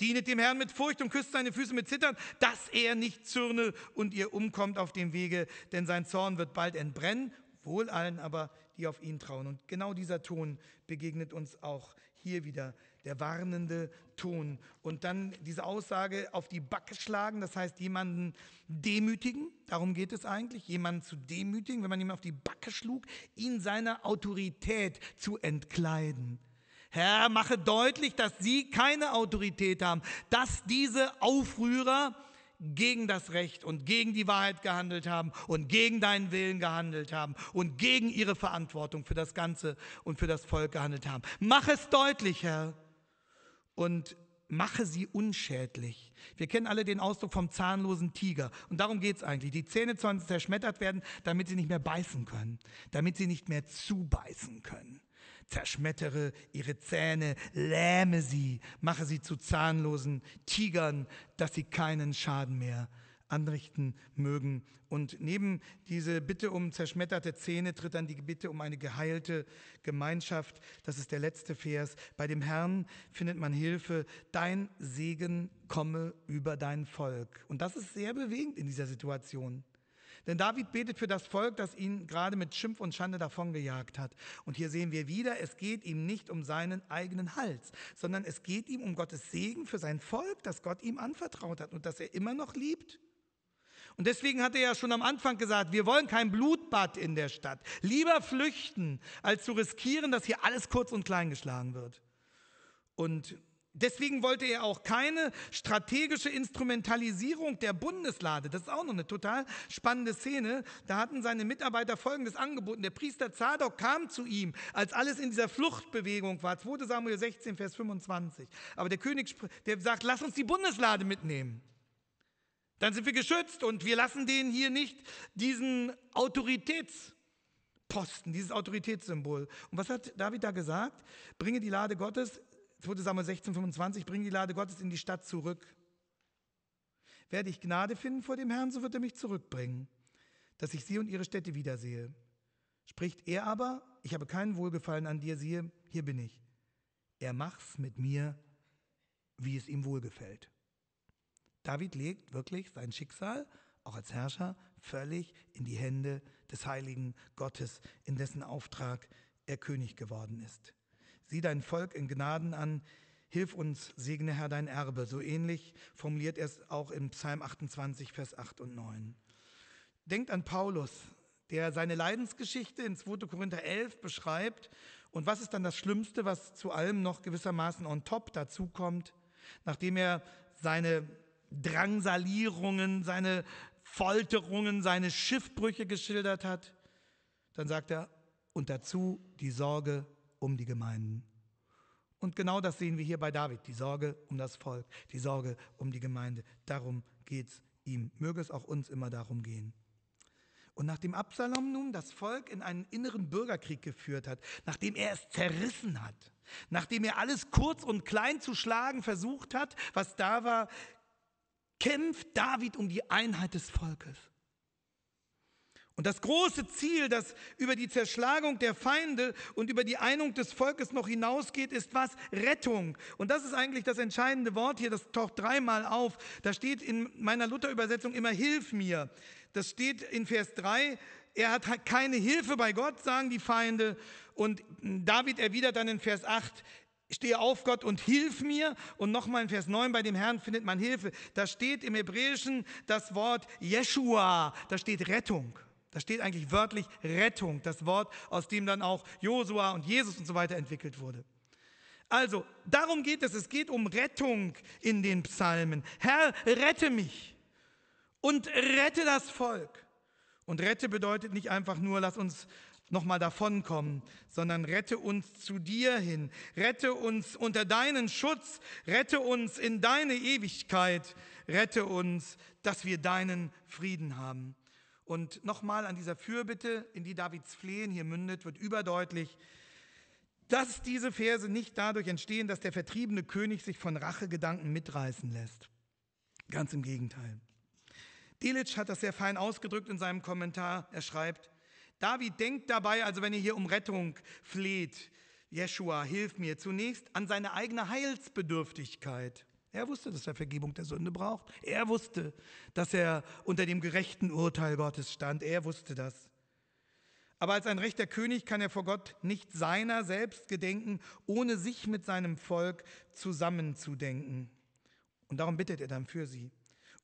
Dienet dem Herrn mit Furcht und küsst seine Füße mit Zittern, dass er nicht zürne und ihr umkommt auf dem Wege, denn sein Zorn wird bald entbrennen, wohl allen aber, die auf ihn trauen. Und genau dieser Ton begegnet uns auch hier wieder, der warnende Ton. Und dann diese Aussage auf die Backe schlagen, das heißt jemanden demütigen, darum geht es eigentlich, jemanden zu demütigen, wenn man ihm auf die Backe schlug, ihn seiner Autorität zu entkleiden. Herr, mache deutlich, dass sie keine Autorität haben, dass diese Aufrührer gegen das Recht und gegen die Wahrheit gehandelt haben und gegen deinen Willen gehandelt haben und gegen ihre Verantwortung für das Ganze und für das Volk gehandelt haben. Mach es deutlich, Herr, und mache sie unschädlich. Wir kennen alle den Ausdruck vom zahnlosen Tiger. Und darum geht es eigentlich. Die Zähne sollen zerschmettert werden, damit sie nicht mehr beißen können, damit sie nicht mehr zubeißen können. Zerschmettere ihre Zähne, lähme sie, mache sie zu zahnlosen Tigern, dass sie keinen Schaden mehr anrichten mögen. Und neben diese Bitte um zerschmetterte Zähne tritt dann die Bitte um eine geheilte Gemeinschaft. Das ist der letzte Vers. Bei dem Herrn findet man Hilfe. Dein Segen komme über dein Volk. Und das ist sehr bewegend in dieser Situation. Denn David betet für das Volk, das ihn gerade mit Schimpf und Schande davongejagt hat. Und hier sehen wir wieder, es geht ihm nicht um seinen eigenen Hals, sondern es geht ihm um Gottes Segen für sein Volk, das Gott ihm anvertraut hat und das er immer noch liebt. Und deswegen hat er ja schon am Anfang gesagt, wir wollen kein Blutbad in der Stadt. Lieber flüchten, als zu riskieren, dass hier alles kurz und klein geschlagen wird. Und Deswegen wollte er auch keine strategische Instrumentalisierung der Bundeslade. Das ist auch noch eine total spannende Szene. Da hatten seine Mitarbeiter Folgendes angeboten. Der Priester Zadok kam zu ihm, als alles in dieser Fluchtbewegung war. 2 Samuel 16, Vers 25. Aber der König, der sagt, lass uns die Bundeslade mitnehmen. Dann sind wir geschützt und wir lassen denen hier nicht diesen Autoritäts... Posten, dieses Autoritätssymbol. Und was hat David da gesagt? Bringe die Lade Gottes 2. Samuel 16, 25, bring die Lade Gottes in die Stadt zurück. Werde ich Gnade finden vor dem Herrn, so wird er mich zurückbringen, dass ich sie und ihre Städte wiedersehe. Spricht er aber, ich habe keinen Wohlgefallen an dir, siehe, hier bin ich. Er mach's mit mir, wie es ihm wohlgefällt. David legt wirklich sein Schicksal, auch als Herrscher, völlig in die Hände des heiligen Gottes, in dessen Auftrag er König geworden ist. Sieh dein Volk in Gnaden an, hilf uns, segne Herr dein Erbe. So ähnlich formuliert er es auch im Psalm 28, Vers 8 und 9. Denkt an Paulus, der seine Leidensgeschichte in 2. Korinther 11 beschreibt. Und was ist dann das Schlimmste, was zu allem noch gewissermaßen on top dazukommt, nachdem er seine Drangsalierungen, seine Folterungen, seine Schiffbrüche geschildert hat? Dann sagt er, und dazu die Sorge um die Gemeinden. Und genau das sehen wir hier bei David, die Sorge um das Volk, die Sorge um die Gemeinde. Darum geht es ihm. Möge es auch uns immer darum gehen. Und nachdem Absalom nun das Volk in einen inneren Bürgerkrieg geführt hat, nachdem er es zerrissen hat, nachdem er alles kurz und klein zu schlagen versucht hat, was da war, kämpft David um die Einheit des Volkes. Und das große Ziel, das über die Zerschlagung der Feinde und über die Einung des Volkes noch hinausgeht, ist was? Rettung. Und das ist eigentlich das entscheidende Wort hier, das taucht dreimal auf. Da steht in meiner Luther-Übersetzung immer Hilf mir. Das steht in Vers 3. Er hat keine Hilfe bei Gott, sagen die Feinde. Und David erwidert dann in Vers 8, stehe auf Gott und hilf mir. Und nochmal in Vers 9, bei dem Herrn findet man Hilfe. Da steht im Hebräischen das Wort Jeshua, da steht Rettung. Da steht eigentlich wörtlich Rettung, das Wort, aus dem dann auch Josua und Jesus und so weiter entwickelt wurde. Also, darum geht es. Es geht um Rettung in den Psalmen. Herr, rette mich und rette das Volk. Und rette bedeutet nicht einfach nur, lass uns nochmal davonkommen, sondern rette uns zu dir hin, rette uns unter deinen Schutz, rette uns in deine Ewigkeit, rette uns, dass wir deinen Frieden haben. Und nochmal an dieser Fürbitte, in die Davids Flehen hier mündet, wird überdeutlich, dass diese Verse nicht dadurch entstehen, dass der vertriebene König sich von Rachegedanken mitreißen lässt. Ganz im Gegenteil. Delitzsch hat das sehr fein ausgedrückt in seinem Kommentar. Er schreibt, David denkt dabei, also wenn ihr hier um Rettung fleht, Jeschua, hilf mir, zunächst an seine eigene Heilsbedürftigkeit. Er wusste, dass er Vergebung der Sünde braucht. Er wusste, dass er unter dem gerechten Urteil Gottes stand. Er wusste das. Aber als ein rechter König kann er vor Gott nicht seiner selbst gedenken, ohne sich mit seinem Volk zusammenzudenken. Und darum bittet er dann für sie.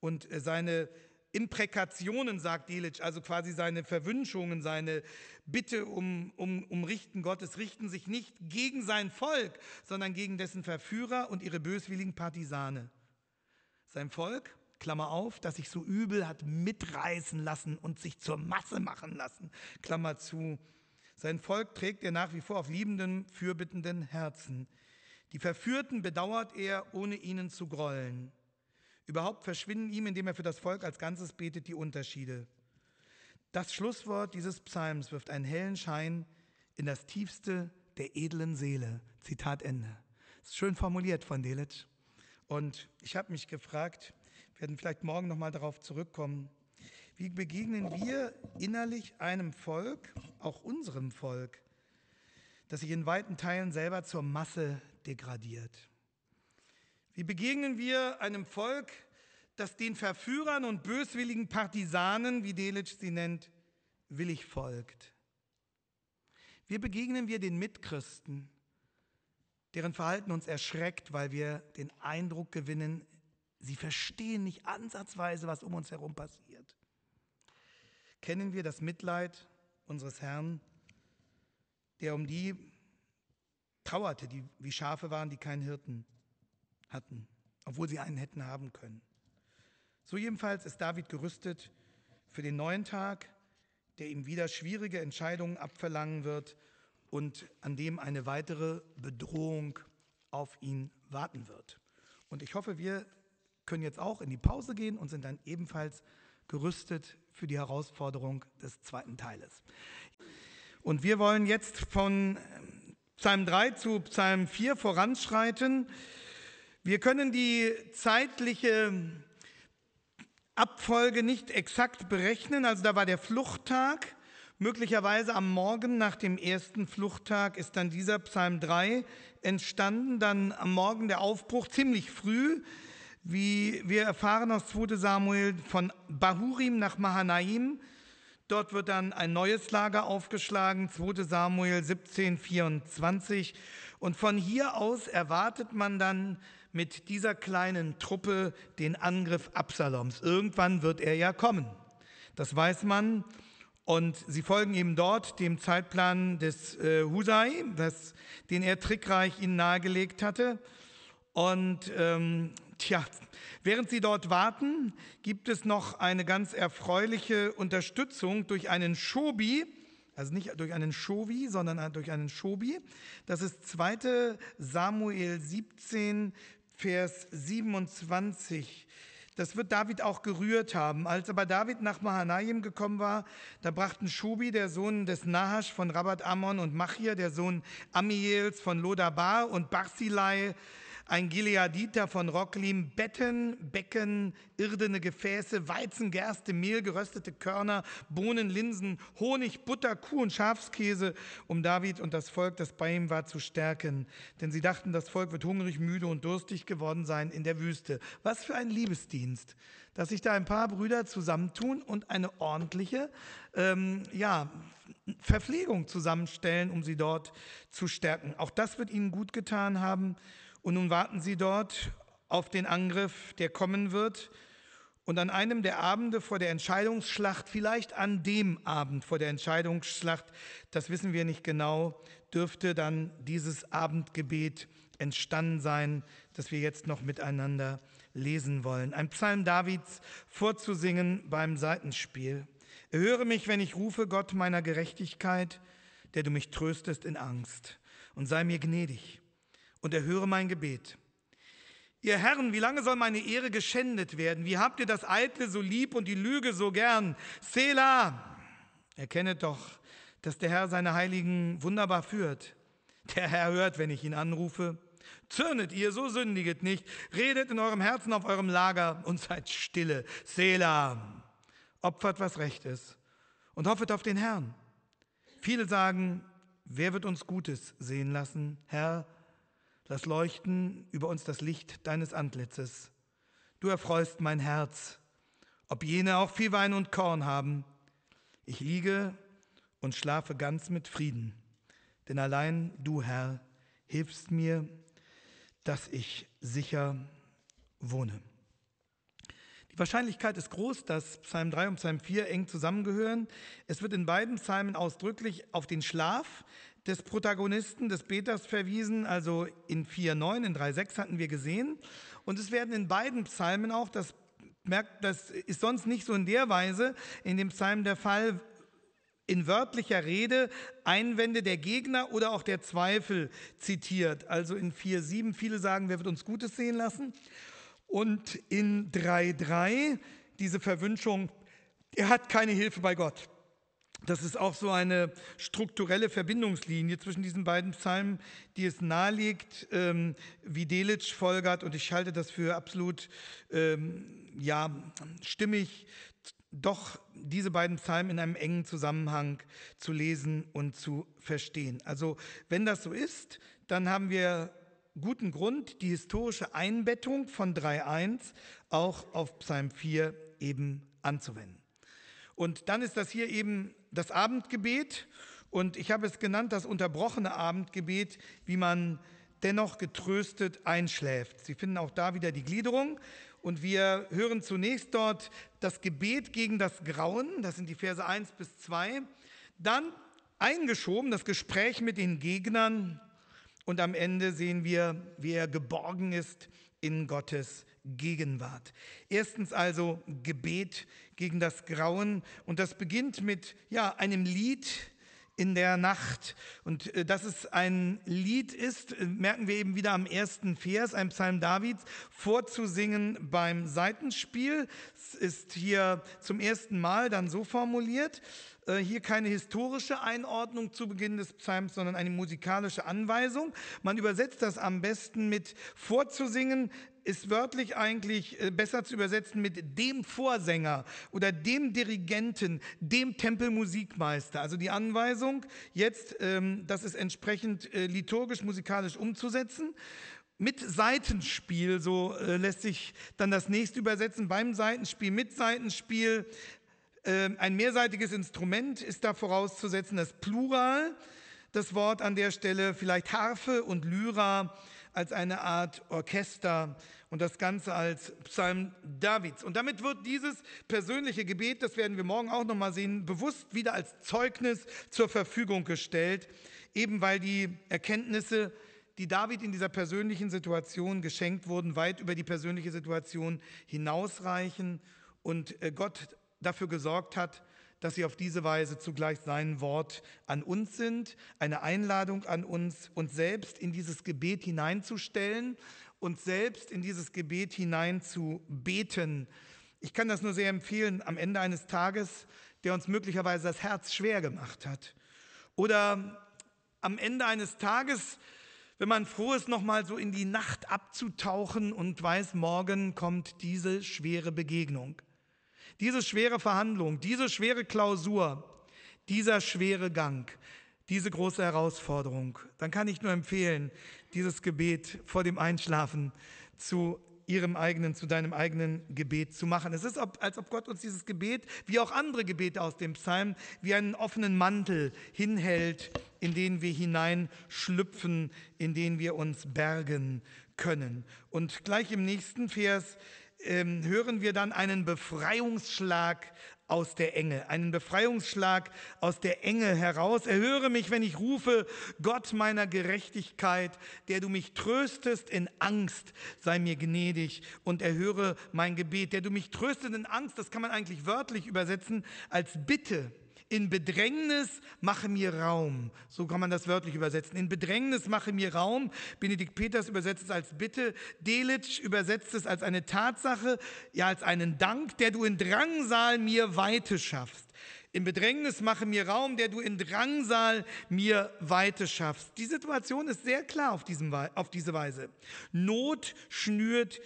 Und äh, seine Imprekationen, sagt Delitzsch, also quasi seine Verwünschungen, seine Bitte um, um, um Richten Gottes, richten sich nicht gegen sein Volk, sondern gegen dessen Verführer und ihre böswilligen Partisane. Sein Volk, Klammer auf, das sich so übel hat mitreißen lassen und sich zur Masse machen lassen, Klammer zu. Sein Volk trägt er nach wie vor auf liebenden, fürbittenden Herzen. Die Verführten bedauert er, ohne ihnen zu grollen. Überhaupt verschwinden ihm, indem er für das Volk als Ganzes betet, die Unterschiede. Das Schlusswort dieses Psalms wirft einen hellen Schein in das tiefste der edlen Seele. Zitat Ende. Ist schön formuliert von Delitz. Und ich habe mich gefragt, wir werden vielleicht morgen nochmal darauf zurückkommen, wie begegnen wir innerlich einem Volk, auch unserem Volk, das sich in weiten Teilen selber zur Masse degradiert? Wie begegnen wir einem Volk, das den Verführern und böswilligen Partisanen, wie Delitzsch sie nennt, willig folgt? Wie begegnen wir den Mitchristen, deren Verhalten uns erschreckt, weil wir den Eindruck gewinnen, sie verstehen nicht ansatzweise, was um uns herum passiert? Kennen wir das Mitleid unseres Herrn, der um die trauerte, die wie Schafe waren, die keinen Hirten? hatten, obwohl sie einen hätten haben können. So jedenfalls ist David gerüstet für den neuen Tag, der ihm wieder schwierige Entscheidungen abverlangen wird und an dem eine weitere Bedrohung auf ihn warten wird. Und ich hoffe, wir können jetzt auch in die Pause gehen und sind dann ebenfalls gerüstet für die Herausforderung des zweiten Teiles. Und wir wollen jetzt von ähm, Psalm 3 zu Psalm 4 voranschreiten. Wir können die zeitliche Abfolge nicht exakt berechnen, also da war der Fluchttag, möglicherweise am Morgen nach dem ersten Fluchttag ist dann dieser Psalm 3 entstanden, dann am Morgen der Aufbruch ziemlich früh, wie wir erfahren aus 2 Samuel von Bahurim nach Mahanaim. Dort wird dann ein neues Lager aufgeschlagen, 2 Samuel 17, 24. Und von hier aus erwartet man dann mit dieser kleinen Truppe den Angriff Absaloms. Irgendwann wird er ja kommen. Das weiß man. Und sie folgen ihm dort dem Zeitplan des äh, Husai, das, den er trickreich ihnen nahegelegt hatte. Und ähm, tja, während sie dort warten, gibt es noch eine ganz erfreuliche Unterstützung durch einen Shobi, also nicht durch einen Shovi, sondern durch einen Shobi. Das ist 2. Samuel 17, Vers 27. Das wird David auch gerührt haben. Als aber David nach Mahanaim gekommen war, da brachten Schubi, der Sohn des Nahasch von Rabat Ammon und Machir, der Sohn Amiels von Lodabar und Barsilai, ein Gileaditer von Rocklim, Betten, Becken, irdene Gefäße, Weizen, Gerste, Mehl, geröstete Körner, Bohnen, Linsen, Honig, Butter, Kuh und Schafskäse, um David und das Volk, das bei ihm war, zu stärken. Denn sie dachten, das Volk wird hungrig, müde und durstig geworden sein in der Wüste. Was für ein Liebesdienst, dass sich da ein paar Brüder zusammentun und eine ordentliche ähm, ja, Verpflegung zusammenstellen, um sie dort zu stärken. Auch das wird ihnen gut getan haben. Und nun warten sie dort auf den Angriff, der kommen wird. Und an einem der Abende vor der Entscheidungsschlacht, vielleicht an dem Abend vor der Entscheidungsschlacht, das wissen wir nicht genau, dürfte dann dieses Abendgebet entstanden sein, das wir jetzt noch miteinander lesen wollen. Ein Psalm Davids vorzusingen beim Seitenspiel. Erhöre mich, wenn ich rufe, Gott meiner Gerechtigkeit, der du mich tröstest in Angst, und sei mir gnädig und erhöre mein Gebet. Ihr Herren, wie lange soll meine Ehre geschändet werden? Wie habt ihr das Eitle so lieb und die Lüge so gern? Selah! Erkennet doch, dass der Herr seine Heiligen wunderbar führt. Der Herr hört, wenn ich ihn anrufe. Zürnet ihr, so sündiget nicht. Redet in eurem Herzen auf eurem Lager und seid stille. Selah! Opfert, was recht ist und hoffet auf den Herrn. Viele sagen, wer wird uns Gutes sehen lassen? Herr, Lass leuchten über uns das Licht deines Antlitzes. Du erfreust mein Herz, ob jene auch viel Wein und Korn haben. Ich liege und schlafe ganz mit Frieden, denn allein du, Herr, hilfst mir, dass ich sicher wohne. Die Wahrscheinlichkeit ist groß, dass Psalm 3 und Psalm 4 eng zusammengehören. Es wird in beiden Psalmen ausdrücklich auf den Schlaf, des Protagonisten des Beters verwiesen, also in 4.9, in 3.6 hatten wir gesehen. Und es werden in beiden Psalmen auch, das, merkt, das ist sonst nicht so in der Weise, in dem Psalm der Fall, in wörtlicher Rede Einwände der Gegner oder auch der Zweifel zitiert. Also in 4.7, viele sagen, wer wird uns Gutes sehen lassen? Und in 3.3 diese Verwünschung, er hat keine Hilfe bei Gott. Das ist auch so eine strukturelle Verbindungslinie zwischen diesen beiden Psalmen, die es nahelegt, ähm, wie Delitzsch, folgert, und ich halte das für absolut ähm, ja, stimmig, doch diese beiden Psalmen in einem engen Zusammenhang zu lesen und zu verstehen. Also wenn das so ist, dann haben wir guten Grund, die historische Einbettung von 3.1 auch auf Psalm 4 eben anzuwenden. Und dann ist das hier eben das Abendgebet und ich habe es genannt, das unterbrochene Abendgebet, wie man dennoch getröstet einschläft. Sie finden auch da wieder die Gliederung. Und wir hören zunächst dort das Gebet gegen das Grauen, das sind die Verse 1 bis 2. Dann eingeschoben das Gespräch mit den Gegnern. Und am Ende sehen wir, wie er geborgen ist in Gottes Gegenwart. Erstens also Gebet gegen das Grauen und das beginnt mit ja, einem Lied in der Nacht und äh, dass es ein Lied ist, äh, merken wir eben wieder am ersten Vers, ein Psalm Davids vorzusingen beim Seitenspiel. Es ist hier zum ersten Mal dann so formuliert äh, hier keine historische Einordnung zu Beginn des Psalms, sondern eine musikalische Anweisung. Man übersetzt das am besten mit vorzusingen ist wörtlich eigentlich äh, besser zu übersetzen mit dem Vorsänger oder dem Dirigenten, dem Tempelmusikmeister. Also die Anweisung, jetzt ähm, das ist entsprechend äh, liturgisch, musikalisch umzusetzen mit Seitenspiel, so äh, lässt sich dann das nächste übersetzen, beim Seitenspiel, mit Seitenspiel. Ähm, ein mehrseitiges Instrument ist da vorauszusetzen, das Plural, das Wort an der Stelle, vielleicht Harfe und Lyra als eine Art Orchester und das Ganze als Psalm Davids. Und damit wird dieses persönliche Gebet, das werden wir morgen auch nochmal sehen, bewusst wieder als Zeugnis zur Verfügung gestellt, eben weil die Erkenntnisse, die David in dieser persönlichen Situation geschenkt wurden, weit über die persönliche Situation hinausreichen und äh, Gott dafür gesorgt hat, dass sie auf diese Weise zugleich sein Wort an uns sind, eine Einladung an uns, uns selbst in dieses Gebet hineinzustellen, uns selbst in dieses Gebet hineinzubeten. Ich kann das nur sehr empfehlen am Ende eines Tages, der uns möglicherweise das Herz schwer gemacht hat. Oder am Ende eines Tages, wenn man froh ist, nochmal so in die Nacht abzutauchen und weiß, morgen kommt diese schwere Begegnung. Diese schwere Verhandlung, diese schwere Klausur, dieser schwere Gang, diese große Herausforderung, dann kann ich nur empfehlen, dieses Gebet vor dem Einschlafen zu ihrem eigenen, zu deinem eigenen Gebet zu machen. Es ist, als ob Gott uns dieses Gebet, wie auch andere Gebete aus dem Psalm, wie einen offenen Mantel hinhält, in den wir hineinschlüpfen, in den wir uns bergen können. Und gleich im nächsten Vers ähm, hören wir dann einen Befreiungsschlag aus der Enge, einen Befreiungsschlag aus der Enge heraus. Erhöre mich, wenn ich rufe, Gott meiner Gerechtigkeit, der du mich tröstest in Angst, sei mir gnädig und erhöre mein Gebet, der du mich tröstest in Angst, das kann man eigentlich wörtlich übersetzen als Bitte. In Bedrängnis mache mir Raum. So kann man das wörtlich übersetzen. In Bedrängnis mache mir Raum. Benedikt Peters übersetzt es als Bitte. Delitzsch übersetzt es als eine Tatsache, ja als einen Dank, der du in Drangsal mir Weite schaffst. In Bedrängnis mache mir Raum, der du in Drangsal mir Weite schaffst. Die Situation ist sehr klar auf, diesem, auf diese Weise. Not schnürt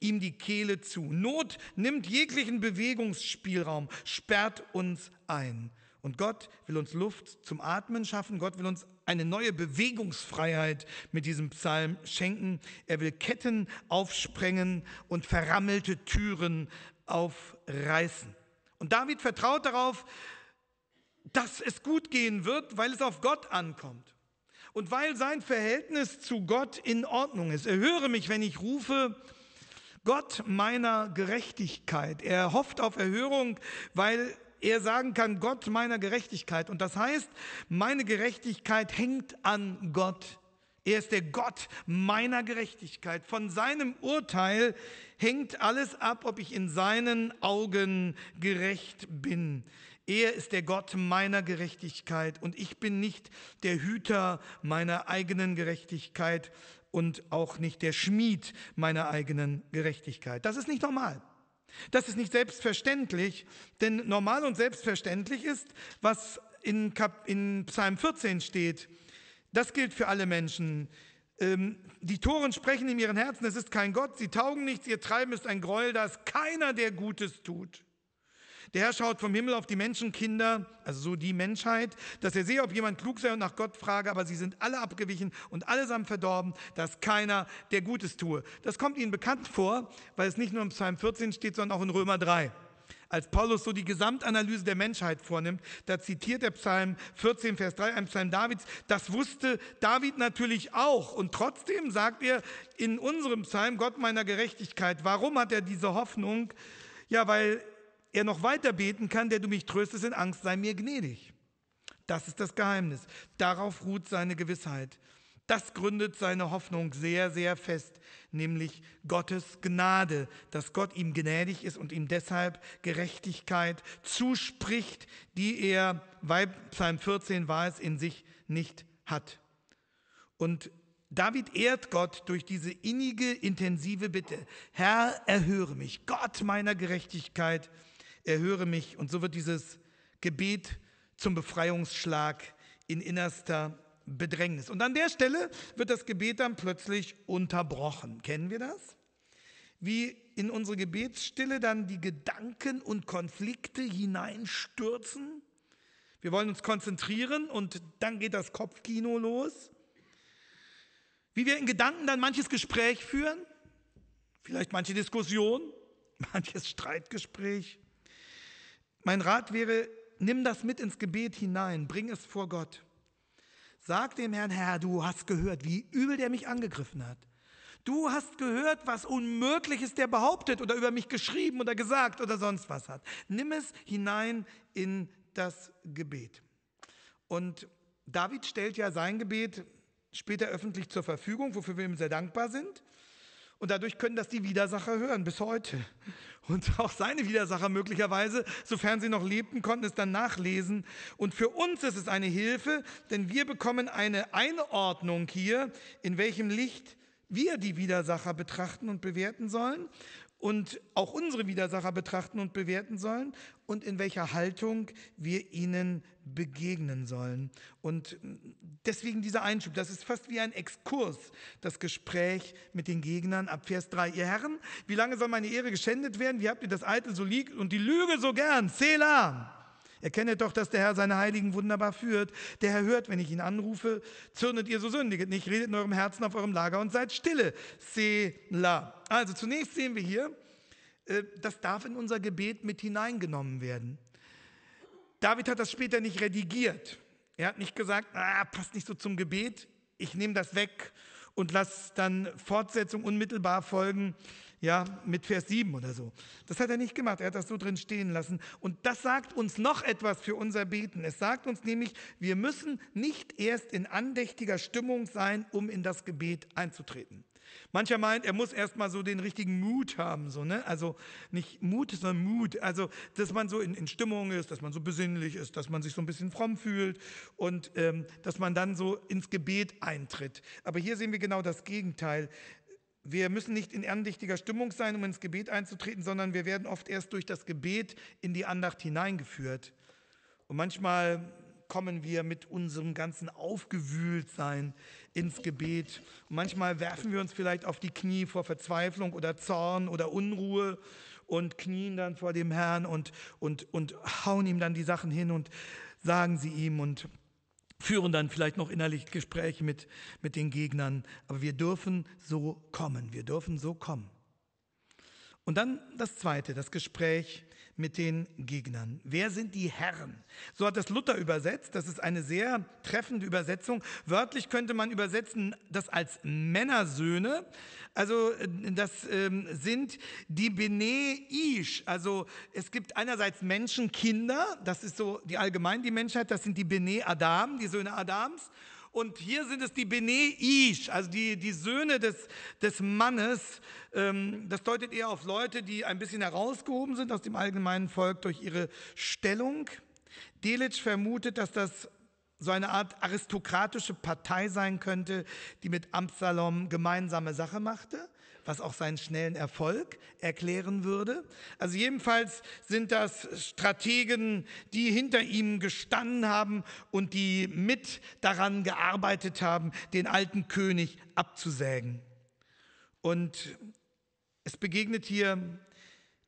ihm die Kehle zu. Not nimmt jeglichen Bewegungsspielraum, sperrt uns ein. Und Gott will uns Luft zum Atmen schaffen. Gott will uns eine neue Bewegungsfreiheit mit diesem Psalm schenken. Er will Ketten aufsprengen und verrammelte Türen aufreißen. Und David vertraut darauf, dass es gut gehen wird, weil es auf Gott ankommt. Und weil sein Verhältnis zu Gott in Ordnung ist. Er höre mich, wenn ich rufe Gott meiner Gerechtigkeit. Er hofft auf Erhörung, weil er sagen kann, Gott meiner Gerechtigkeit. Und das heißt, meine Gerechtigkeit hängt an Gott. Er ist der Gott meiner Gerechtigkeit. Von seinem Urteil hängt alles ab, ob ich in seinen Augen gerecht bin. Er ist der Gott meiner Gerechtigkeit und ich bin nicht der Hüter meiner eigenen Gerechtigkeit und auch nicht der Schmied meiner eigenen Gerechtigkeit. Das ist nicht normal. Das ist nicht selbstverständlich, denn normal und selbstverständlich ist, was in, Kap in Psalm 14 steht. Das gilt für alle Menschen. Ähm, die Toren sprechen in ihren Herzen, es ist kein Gott, sie taugen nichts, ihr Treiben ist ein Gräuel, da ist keiner, der Gutes tut. Der Herr schaut vom Himmel auf die Menschenkinder, also so die Menschheit, dass er sehe, ob jemand klug sei und nach Gott frage, aber sie sind alle abgewichen und allesamt verdorben, dass keiner, der Gutes tue. Das kommt Ihnen bekannt vor, weil es nicht nur im Psalm 14 steht, sondern auch in Römer 3. Als Paulus so die Gesamtanalyse der Menschheit vornimmt, da zitiert er Psalm 14, Vers 3, ein Psalm Davids. Das wusste David natürlich auch. Und trotzdem sagt er in unserem Psalm, Gott meiner Gerechtigkeit, warum hat er diese Hoffnung? Ja, weil er noch weiter beten kann, der du mich tröstest in Angst, sei mir gnädig. Das ist das Geheimnis. Darauf ruht seine Gewissheit. Das gründet seine Hoffnung sehr, sehr fest, nämlich Gottes Gnade, dass Gott ihm gnädig ist und ihm deshalb Gerechtigkeit zuspricht, die er, weil Psalm 14 war es, in sich nicht hat. Und David ehrt Gott durch diese innige, intensive Bitte. Herr, erhöre mich, Gott meiner Gerechtigkeit erhöre mich. Und so wird dieses Gebet zum Befreiungsschlag in innerster Bedrängnis. Und an der Stelle wird das Gebet dann plötzlich unterbrochen. Kennen wir das? Wie in unsere Gebetsstille dann die Gedanken und Konflikte hineinstürzen. Wir wollen uns konzentrieren und dann geht das Kopfkino los. Wie wir in Gedanken dann manches Gespräch führen, vielleicht manche Diskussion, manches Streitgespräch, mein Rat wäre, nimm das mit ins Gebet hinein, bring es vor Gott. Sag dem Herrn, Herr, du hast gehört, wie übel der mich angegriffen hat. Du hast gehört, was Unmögliches der behauptet oder über mich geschrieben oder gesagt oder sonst was hat. Nimm es hinein in das Gebet. Und David stellt ja sein Gebet später öffentlich zur Verfügung, wofür wir ihm sehr dankbar sind. Und dadurch können das die Widersacher hören bis heute. Und auch seine Widersacher möglicherweise, sofern sie noch lebten, konnten es dann nachlesen. Und für uns ist es eine Hilfe, denn wir bekommen eine Einordnung hier, in welchem Licht wir die Widersacher betrachten und bewerten sollen und auch unsere Widersacher betrachten und bewerten sollen und in welcher Haltung wir ihnen begegnen sollen. Und deswegen dieser Einschub, das ist fast wie ein Exkurs, das Gespräch mit den Gegnern ab Vers 3. Ihr Herren, wie lange soll meine Ehre geschändet werden? Wie habt ihr das Alte so liegt und die Lüge so gern? Selah! Erkennet doch, dass der Herr seine Heiligen wunderbar führt. Der Herr hört, wenn ich ihn anrufe. Zürnet ihr so sündiget nicht, redet in eurem Herzen auf eurem Lager und seid stille. Selah. Also zunächst sehen wir hier, äh, das darf in unser Gebet mit hineingenommen werden. David hat das später nicht redigiert. Er hat nicht gesagt, ah, passt nicht so zum Gebet, ich nehme das weg und lasse dann Fortsetzung unmittelbar folgen ja, mit Vers 7 oder so. Das hat er nicht gemacht, er hat das so drin stehen lassen. Und das sagt uns noch etwas für unser Beten. Es sagt uns nämlich, wir müssen nicht erst in andächtiger Stimmung sein, um in das Gebet einzutreten. Mancher meint, er muss erstmal so den richtigen Mut haben, so, ne? Also nicht Mut, sondern Mut. Also, dass man so in, in Stimmung ist, dass man so besinnlich ist, dass man sich so ein bisschen fromm fühlt und ähm, dass man dann so ins Gebet eintritt. Aber hier sehen wir genau das Gegenteil. Wir müssen nicht in andächtiger Stimmung sein, um ins Gebet einzutreten, sondern wir werden oft erst durch das Gebet in die Andacht hineingeführt. Und manchmal kommen wir mit unserem ganzen Aufgewühltsein ins Gebet. Und manchmal werfen wir uns vielleicht auf die Knie vor Verzweiflung oder Zorn oder Unruhe und knien dann vor dem Herrn und, und, und hauen ihm dann die Sachen hin und sagen sie ihm und führen dann vielleicht noch innerlich Gespräche mit, mit den Gegnern, aber wir dürfen so kommen, wir dürfen so kommen. Und dann das Zweite, das Gespräch mit den Gegnern. Wer sind die Herren? So hat das Luther übersetzt. Das ist eine sehr treffende Übersetzung. Wörtlich könnte man übersetzen das als Männersöhne. Also äh, das ähm, sind die Bene Ish. Also es gibt einerseits Menschenkinder. Das ist so die allgemein die Menschheit. Das sind die Bene Adam, die Söhne Adams. Und hier sind es die Bene Ish, also die, die Söhne des, des Mannes. Ähm, das deutet eher auf Leute, die ein bisschen herausgehoben sind aus dem allgemeinen Volk durch ihre Stellung. Delitzsch vermutet, dass das so eine Art aristokratische Partei sein könnte, die mit Absalom gemeinsame Sache machte was auch seinen schnellen Erfolg erklären würde. Also jedenfalls sind das Strategen, die hinter ihm gestanden haben und die mit daran gearbeitet haben, den alten König abzusägen. Und es begegnet hier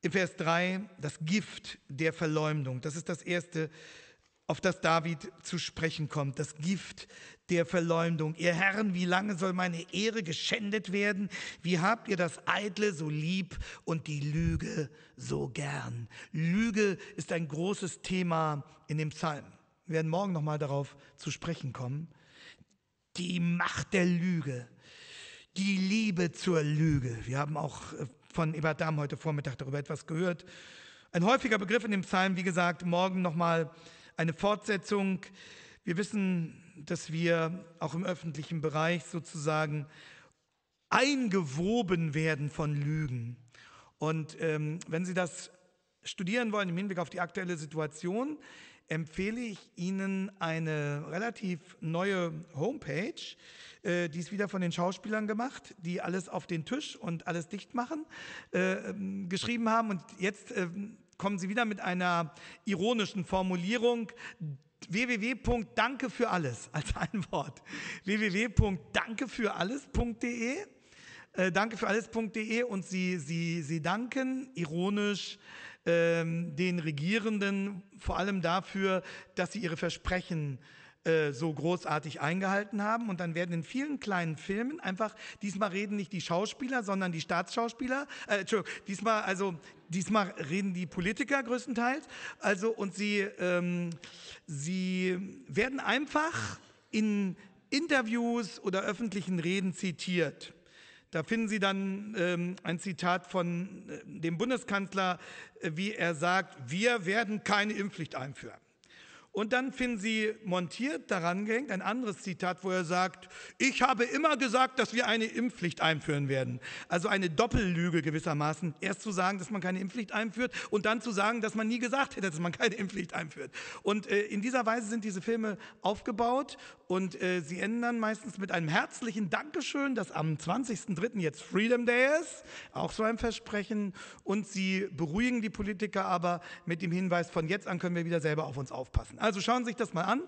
im Vers 3 das Gift der Verleumdung. Das ist das erste, auf das David zu sprechen kommt, das Gift der Verleumdung. Ihr Herren, wie lange soll meine Ehre geschändet werden? Wie habt ihr das Eitle so lieb und die Lüge so gern? Lüge ist ein großes Thema in dem Psalm. Wir werden morgen nochmal darauf zu sprechen kommen. Die Macht der Lüge, die Liebe zur Lüge. Wir haben auch äh, von Ebert Damm heute Vormittag darüber etwas gehört. Ein häufiger Begriff in dem Psalm, wie gesagt, morgen nochmal eine Fortsetzung. Wir wissen, dass wir auch im öffentlichen Bereich sozusagen eingewoben werden von Lügen. Und ähm, wenn Sie das studieren wollen im Hinblick auf die aktuelle Situation, empfehle ich Ihnen eine relativ neue Homepage. Äh, die ist wieder von den Schauspielern gemacht, die alles auf den Tisch und alles dicht machen, äh, ähm, geschrieben haben. Und jetzt ähm, kommen Sie wieder mit einer ironischen Formulierung www.danke für alles als ein Wort. www.dankefüralles.de äh, dankefüralles.de und sie, sie, sie danken ironisch ähm, den Regierenden vor allem dafür, dass sie ihre Versprechen äh, äh, so großartig eingehalten haben. Und dann werden in vielen kleinen Filmen einfach, diesmal reden nicht die Schauspieler, sondern die Staatsschauspieler, äh, Entschuldigung, diesmal, also, diesmal reden die Politiker größtenteils. Also, und sie, ähm, sie werden einfach in Interviews oder öffentlichen Reden zitiert. Da finden Sie dann ähm, ein Zitat von äh, dem Bundeskanzler, äh, wie er sagt, wir werden keine Impfpflicht einführen. Und dann finden Sie montiert daran gehängt ein anderes Zitat, wo er sagt, ich habe immer gesagt, dass wir eine Impfpflicht einführen werden. Also eine Doppellüge gewissermaßen. Erst zu sagen, dass man keine Impfpflicht einführt und dann zu sagen, dass man nie gesagt hätte, dass man keine Impfpflicht einführt. Und äh, in dieser Weise sind diese Filme aufgebaut und äh, sie ändern meistens mit einem herzlichen Dankeschön, dass am 20.03. jetzt Freedom Day ist, auch so ein Versprechen. Und sie beruhigen die Politiker aber mit dem Hinweis, von jetzt an können wir wieder selber auf uns aufpassen. Also also schauen Sie sich das mal an.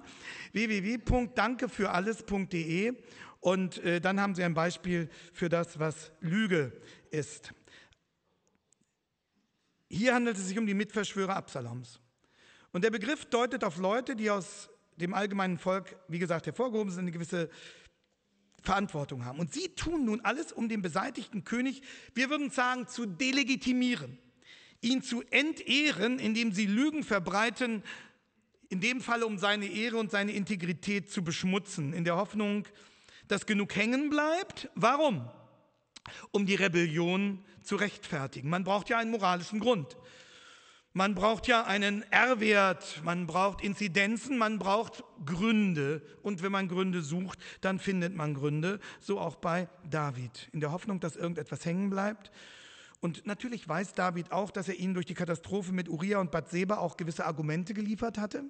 www.dankefüralles.de und äh, dann haben Sie ein Beispiel für das, was Lüge ist. Hier handelt es sich um die Mitverschwörer Absaloms. Und der Begriff deutet auf Leute, die aus dem allgemeinen Volk, wie gesagt, hervorgehoben sind, eine gewisse Verantwortung haben. Und sie tun nun alles, um den beseitigten König, wir würden sagen, zu delegitimieren, ihn zu entehren, indem sie Lügen verbreiten, in dem Fall, um seine Ehre und seine Integrität zu beschmutzen, in der Hoffnung, dass genug hängen bleibt. Warum? Um die Rebellion zu rechtfertigen. Man braucht ja einen moralischen Grund. Man braucht ja einen R-Wert, man braucht Inzidenzen, man braucht Gründe. Und wenn man Gründe sucht, dann findet man Gründe. So auch bei David. In der Hoffnung, dass irgendetwas hängen bleibt und natürlich weiß David auch, dass er ihnen durch die Katastrophe mit Uriah und Bathseba auch gewisse Argumente geliefert hatte.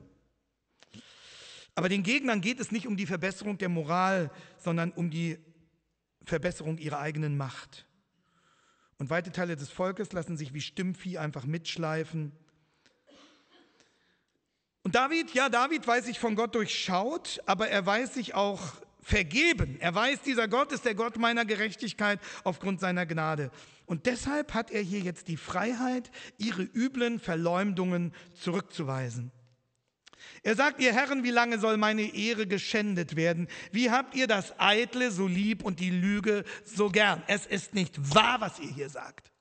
Aber den Gegnern geht es nicht um die Verbesserung der Moral, sondern um die Verbesserung ihrer eigenen Macht. Und weite Teile des Volkes lassen sich wie Stimmvieh einfach mitschleifen. Und David, ja, David weiß sich von Gott durchschaut, aber er weiß sich auch vergeben. Er weiß, dieser Gott ist der Gott meiner Gerechtigkeit aufgrund seiner Gnade. Und deshalb hat er hier jetzt die Freiheit, ihre üblen Verleumdungen zurückzuweisen. Er sagt, ihr Herren, wie lange soll meine Ehre geschändet werden? Wie habt ihr das Eitle so lieb und die Lüge so gern? Es ist nicht wahr, was ihr hier sagt.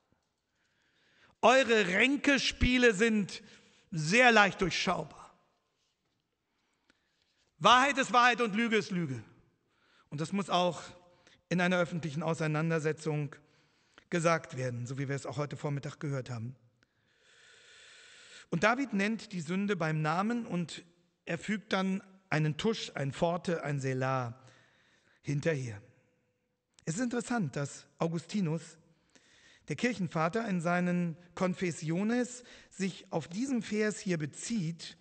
Eure Ränkespiele sind sehr leicht durchschaubar. Wahrheit ist Wahrheit und Lüge ist Lüge. Und das muss auch in einer öffentlichen Auseinandersetzung gesagt werden, so wie wir es auch heute Vormittag gehört haben. Und David nennt die Sünde beim Namen und er fügt dann einen Tusch, ein Pforte, ein Selah hinterher. Es ist interessant, dass Augustinus, der Kirchenvater, in seinen Confessiones sich auf diesen Vers hier bezieht,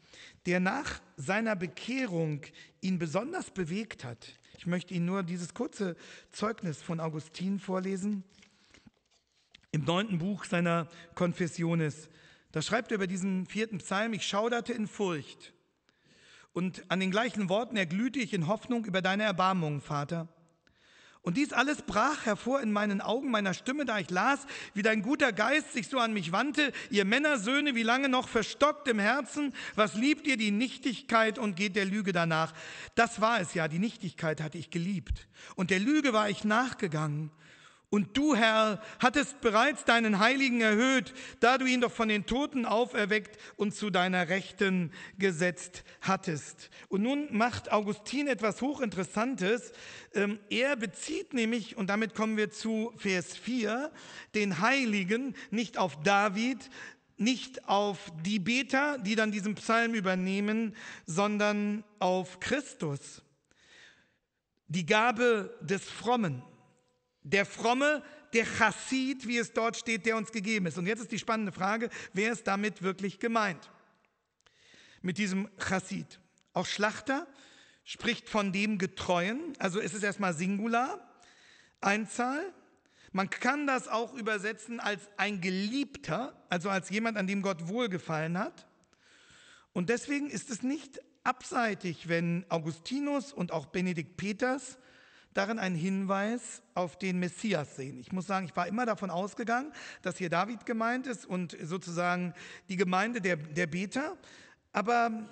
der nach seiner Bekehrung ihn besonders bewegt hat. Ich möchte Ihnen nur dieses kurze Zeugnis von Augustin vorlesen. Im neunten Buch seiner Konfessiones, Da schreibt er über diesen vierten Psalm, ich schauderte in Furcht. Und an den gleichen Worten erglühte ich in Hoffnung über deine Erbarmung, Vater. Und dies alles brach hervor in meinen Augen, meiner Stimme, da ich las, wie dein guter Geist sich so an mich wandte, ihr Männersöhne, wie lange noch verstockt im Herzen, was liebt ihr die Nichtigkeit und geht der Lüge danach. Das war es ja, die Nichtigkeit hatte ich geliebt. Und der Lüge war ich nachgegangen. Und du, Herr, hattest bereits deinen Heiligen erhöht, da du ihn doch von den Toten auferweckt und zu deiner Rechten gesetzt hattest. Und nun macht Augustin etwas Hochinteressantes. Ähm, er bezieht nämlich, und damit kommen wir zu Vers 4, den Heiligen nicht auf David, nicht auf die Beter, die dann diesen Psalm übernehmen, sondern auf Christus. Die Gabe des Frommen. Der Fromme, der Chassid, wie es dort steht, der uns gegeben ist. Und jetzt ist die spannende Frage, wer ist damit wirklich gemeint? Mit diesem Chassid. Auch Schlachter spricht von dem Getreuen. Also ist es erstmal Singular, Einzahl. Man kann das auch übersetzen als ein Geliebter, also als jemand, an dem Gott wohlgefallen hat. Und deswegen ist es nicht abseitig, wenn Augustinus und auch Benedikt Peters darin einen Hinweis auf den Messias sehen. Ich muss sagen, ich war immer davon ausgegangen, dass hier David gemeint ist und sozusagen die Gemeinde der, der Beter. Aber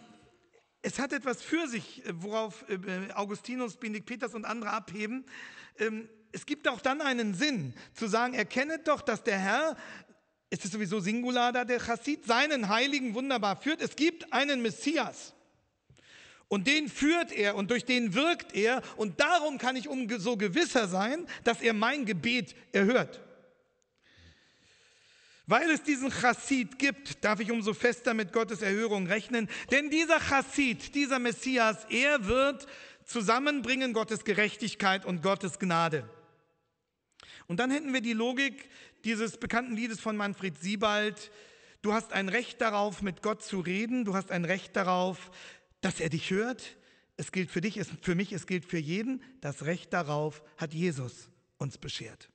es hat etwas für sich, äh, worauf äh, Augustinus, Benedikt Peters und andere abheben. Ähm, es gibt auch dann einen Sinn, zu sagen, erkennet doch, dass der Herr es ist sowieso Singular, da der Chassid seinen Heiligen wunderbar führt. Es gibt einen Messias. Und den führt er und durch den wirkt er. Und darum kann ich umso gewisser sein, dass er mein Gebet erhört. Weil es diesen Chassid gibt, darf ich umso fester mit Gottes Erhörung rechnen. Denn dieser Chassid, dieser Messias, er wird zusammenbringen Gottes Gerechtigkeit und Gottes Gnade. Und dann hätten wir die Logik dieses bekannten Liedes von Manfred Siebald. Du hast ein Recht darauf, mit Gott zu reden. Du hast ein Recht darauf, dass er dich hört. Es gilt für dich, es, für mich, es gilt für jeden. Das Recht darauf hat Jesus uns beschert.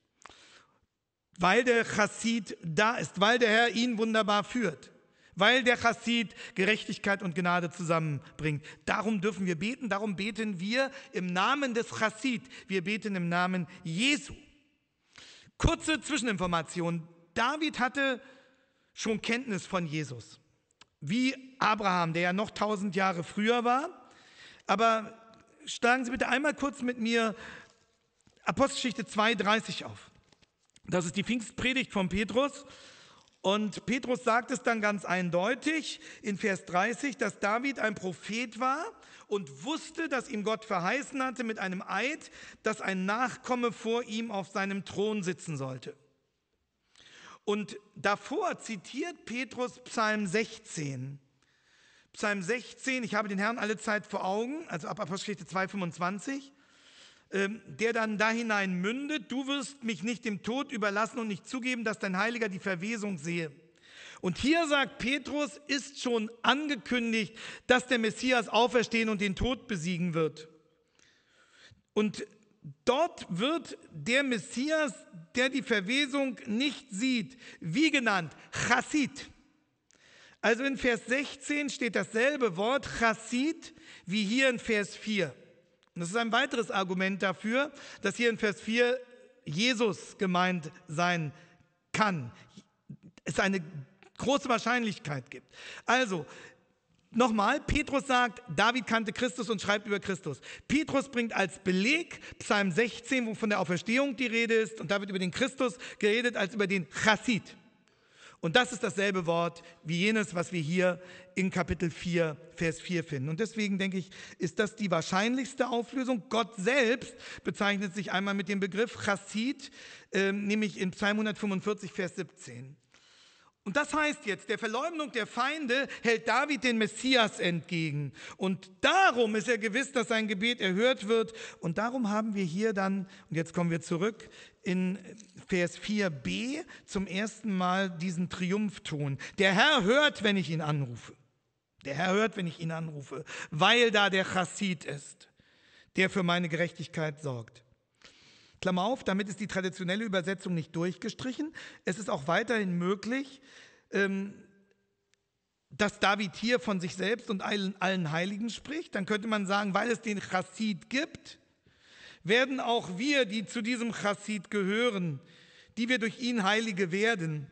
Weil der Chassid da ist, weil der Herr ihn wunderbar führt, weil der Chassid Gerechtigkeit und Gnade zusammenbringt. Darum dürfen wir beten, darum beten wir im Namen des Chassid. Wir beten im Namen Jesu. Kurze Zwischeninformation. David hatte schon Kenntnis von Jesus wie Abraham, der ja noch tausend Jahre früher war. Aber schlagen Sie bitte einmal kurz mit mir Apostelgeschichte 2,30 auf. Das ist die Pfingstpredigt von Petrus. Und Petrus sagt es dann ganz eindeutig in Vers 30, dass David ein Prophet war und wusste, dass ihm Gott verheißen hatte mit einem Eid, dass ein Nachkomme vor ihm auf seinem Thron sitzen sollte. Und davor zitiert Petrus Psalm 16. Psalm 16, ich habe den Herrn alle Zeit vor Augen, also ab Apostelgeschichte 25, ähm, der dann da hinein mündet, du wirst mich nicht dem Tod überlassen und nicht zugeben, dass dein Heiliger die Verwesung sehe. Und hier sagt Petrus, ist schon angekündigt, dass der Messias auferstehen und den Tod besiegen wird. Und Dort wird der Messias, der die Verwesung nicht sieht, wie genannt, Chassid. Also in Vers 16 steht dasselbe Wort Chassid wie hier in Vers 4. Und das ist ein weiteres Argument dafür, dass hier in Vers 4 Jesus gemeint sein kann. Es eine große Wahrscheinlichkeit gibt. Also, Nochmal, Petrus sagt, David kannte Christus und schreibt über Christus. Petrus bringt als Beleg Psalm 16, wo von der Auferstehung die Rede ist, und da wird über den Christus geredet als über den Chassid. Und das ist dasselbe Wort wie jenes, was wir hier in Kapitel 4, Vers 4 finden. Und deswegen denke ich, ist das die wahrscheinlichste Auflösung. Gott selbst bezeichnet sich einmal mit dem Begriff Chassid, äh, nämlich in Psalm 145, Vers 17. Und das heißt jetzt, der Verleumdung der Feinde hält David den Messias entgegen. Und darum ist er gewiss, dass sein Gebet erhört wird. Und darum haben wir hier dann, und jetzt kommen wir zurück in Vers 4b, zum ersten Mal diesen Triumphton. Der Herr hört, wenn ich ihn anrufe. Der Herr hört, wenn ich ihn anrufe, weil da der Chassid ist, der für meine Gerechtigkeit sorgt. Klammer auf, damit ist die traditionelle Übersetzung nicht durchgestrichen. Es ist auch weiterhin möglich, ähm, dass David hier von sich selbst und allen, allen Heiligen spricht. Dann könnte man sagen, weil es den Chassid gibt, werden auch wir, die zu diesem Chassid gehören, die wir durch ihn Heilige werden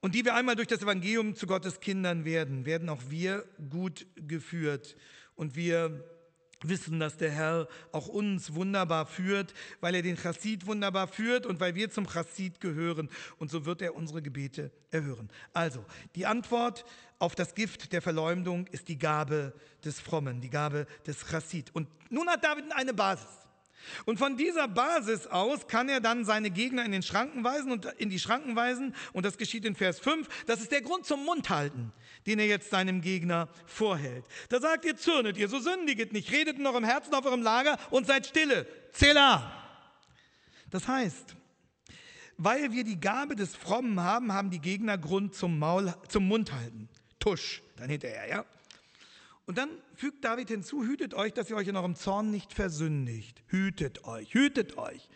und die wir einmal durch das Evangelium zu Gottes Kindern werden, werden auch wir gut geführt und wir wissen, dass der Herr auch uns wunderbar führt, weil er den Chassid wunderbar führt und weil wir zum Chassid gehören. Und so wird er unsere Gebete erhören. Also, die Antwort auf das Gift der Verleumdung ist die Gabe des Frommen, die Gabe des Chassid. Und nun hat David eine Basis. Und von dieser Basis aus kann er dann seine Gegner in den Schranken weisen und in die Schranken weisen. Und das geschieht in Vers 5. Das ist der Grund zum Mundhalten, den er jetzt seinem Gegner vorhält. Da sagt ihr, zürnet ihr, so sündiget nicht, redet in eurem Herzen auf eurem Lager und seid stille. Zela. Das heißt, weil wir die Gabe des Frommen haben, haben die Gegner Grund zum Maul, zum Mundhalten. Tusch, dann hinterher, ja? Und dann fügt David hinzu, hütet euch, dass ihr euch in eurem Zorn nicht versündigt. Hütet euch, hütet euch.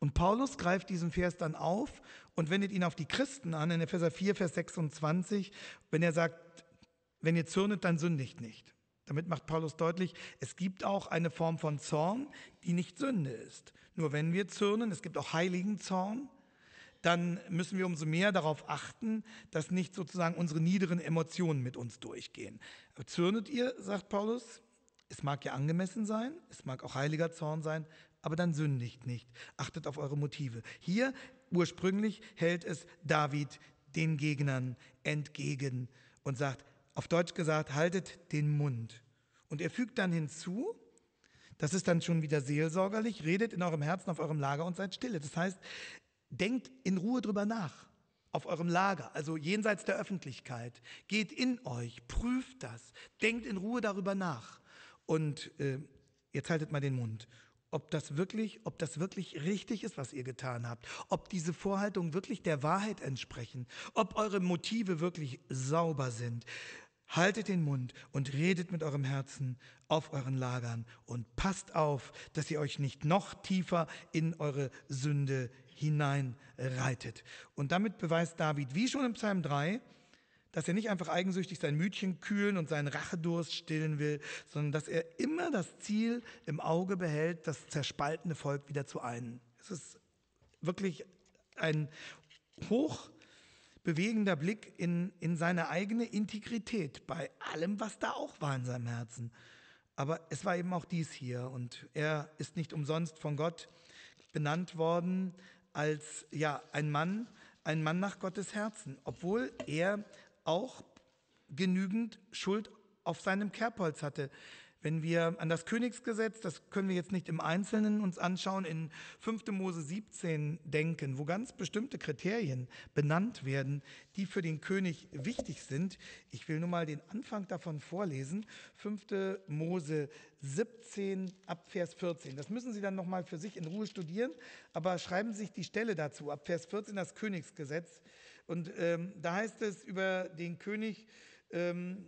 Und Paulus greift diesen Vers dann auf und wendet ihn auf die Christen an in Epheser 4, Vers 26, wenn er sagt, wenn ihr zürnet, dann sündigt nicht. Damit macht Paulus deutlich, es gibt auch eine Form von Zorn, die nicht Sünde ist. Nur wenn wir zürnen, es gibt auch heiligen Zorn, dann müssen wir umso mehr darauf achten, dass nicht sozusagen unsere niederen Emotionen mit uns durchgehen. Zürnet ihr, sagt Paulus, es mag ja angemessen sein, es mag auch heiliger Zorn sein, aber dann sündigt nicht. Achtet auf eure Motive. Hier ursprünglich hält es David den Gegnern entgegen und sagt, auf Deutsch gesagt, haltet den Mund. Und er fügt dann hinzu, das ist dann schon wieder seelsorgerlich, redet in eurem Herzen auf eurem Lager und seid stille. Das heißt, Denkt in Ruhe drüber nach, auf eurem Lager, also jenseits der Öffentlichkeit. Geht in euch, prüft das, denkt in Ruhe darüber nach. Und äh, jetzt haltet mal den Mund. Ob das wirklich, ob das wirklich richtig ist, was ihr getan habt, ob diese Vorhaltungen wirklich der Wahrheit entsprechen, ob eure Motive wirklich sauber sind. Haltet den Mund und redet mit eurem Herzen auf euren Lagern und passt auf, dass ihr euch nicht noch tiefer in eure Sünde hineinreitet. Und damit beweist David, wie schon im Psalm 3, dass er nicht einfach eigensüchtig sein Mütchen kühlen und seinen Rachedurst stillen will, sondern dass er immer das Ziel im Auge behält, das zerspaltene Volk wieder zu einen. Es ist wirklich ein hochbewegender Blick in, in seine eigene Integrität bei allem, was da auch war in seinem Herzen. Aber es war eben auch dies hier und er ist nicht umsonst von Gott benannt worden als ja, ein Mann, ein Mann nach Gottes Herzen, obwohl er auch genügend Schuld auf seinem Kerbholz hatte. Wenn wir an das Königsgesetz, das können wir jetzt nicht im Einzelnen uns anschauen, in 5. Mose 17 denken, wo ganz bestimmte Kriterien benannt werden, die für den König wichtig sind. Ich will nur mal den Anfang davon vorlesen. 5. Mose 17 ab Vers 14. Das müssen Sie dann nochmal für sich in Ruhe studieren, aber schreiben Sie sich die Stelle dazu. Ab Vers 14 das Königsgesetz. Und ähm, da heißt es über den König, ähm,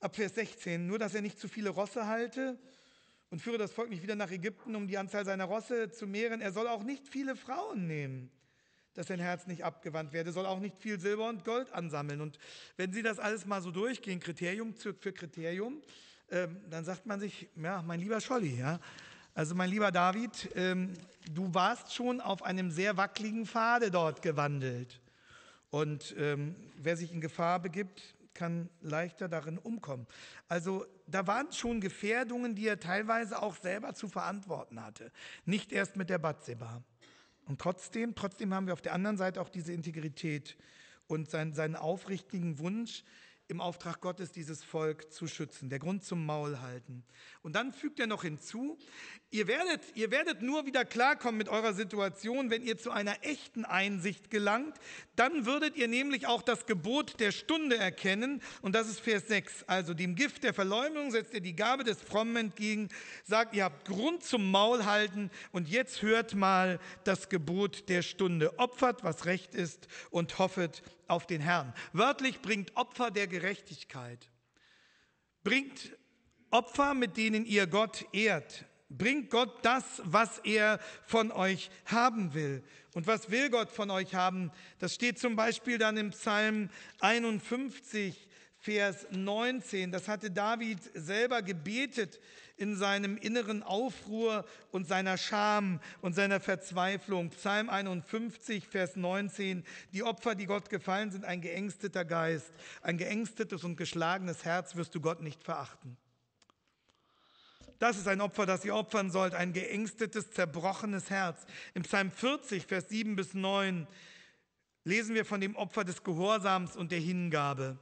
Ab Vers 16, nur dass er nicht zu viele Rosse halte und führe das Volk nicht wieder nach Ägypten, um die Anzahl seiner Rosse zu mehren. Er soll auch nicht viele Frauen nehmen, dass sein Herz nicht abgewandt werde, soll auch nicht viel Silber und Gold ansammeln. Und wenn Sie das alles mal so durchgehen, Kriterium für Kriterium, ähm, dann sagt man sich, ja, mein lieber Scholli, ja, also mein lieber David, ähm, du warst schon auf einem sehr wackeligen Pfade dort gewandelt. Und ähm, wer sich in Gefahr begibt, kann leichter darin umkommen. Also da waren schon Gefährdungen, die er teilweise auch selber zu verantworten hatte. Nicht erst mit der Batseba. Und trotzdem, trotzdem haben wir auf der anderen Seite auch diese Integrität und seinen, seinen aufrichtigen Wunsch, im Auftrag Gottes dieses Volk zu schützen. Der Grund zum Maul halten. Und dann fügt er noch hinzu, ihr werdet, ihr werdet nur wieder klarkommen mit eurer Situation, wenn ihr zu einer echten Einsicht gelangt. Dann würdet ihr nämlich auch das Gebot der Stunde erkennen. Und das ist Vers 6. Also dem Gift der Verleumdung setzt ihr die Gabe des Frommen entgegen, sagt, ihr habt Grund zum Maul halten und jetzt hört mal das Gebot der Stunde. Opfert, was recht ist und hoffet, auf den Herrn. Wörtlich bringt Opfer der Gerechtigkeit. Bringt Opfer, mit denen ihr Gott ehrt. Bringt Gott das, was er von euch haben will. Und was will Gott von euch haben? Das steht zum Beispiel dann im Psalm 51, Vers 19. Das hatte David selber gebetet in seinem inneren Aufruhr und seiner Scham und seiner Verzweiflung. Psalm 51, Vers 19. Die Opfer, die Gott gefallen sind, ein geängsteter Geist, ein geängstetes und geschlagenes Herz wirst du Gott nicht verachten. Das ist ein Opfer, das ihr opfern sollt, ein geängstetes, zerbrochenes Herz. Im Psalm 40, Vers 7 bis 9 lesen wir von dem Opfer des Gehorsams und der Hingabe.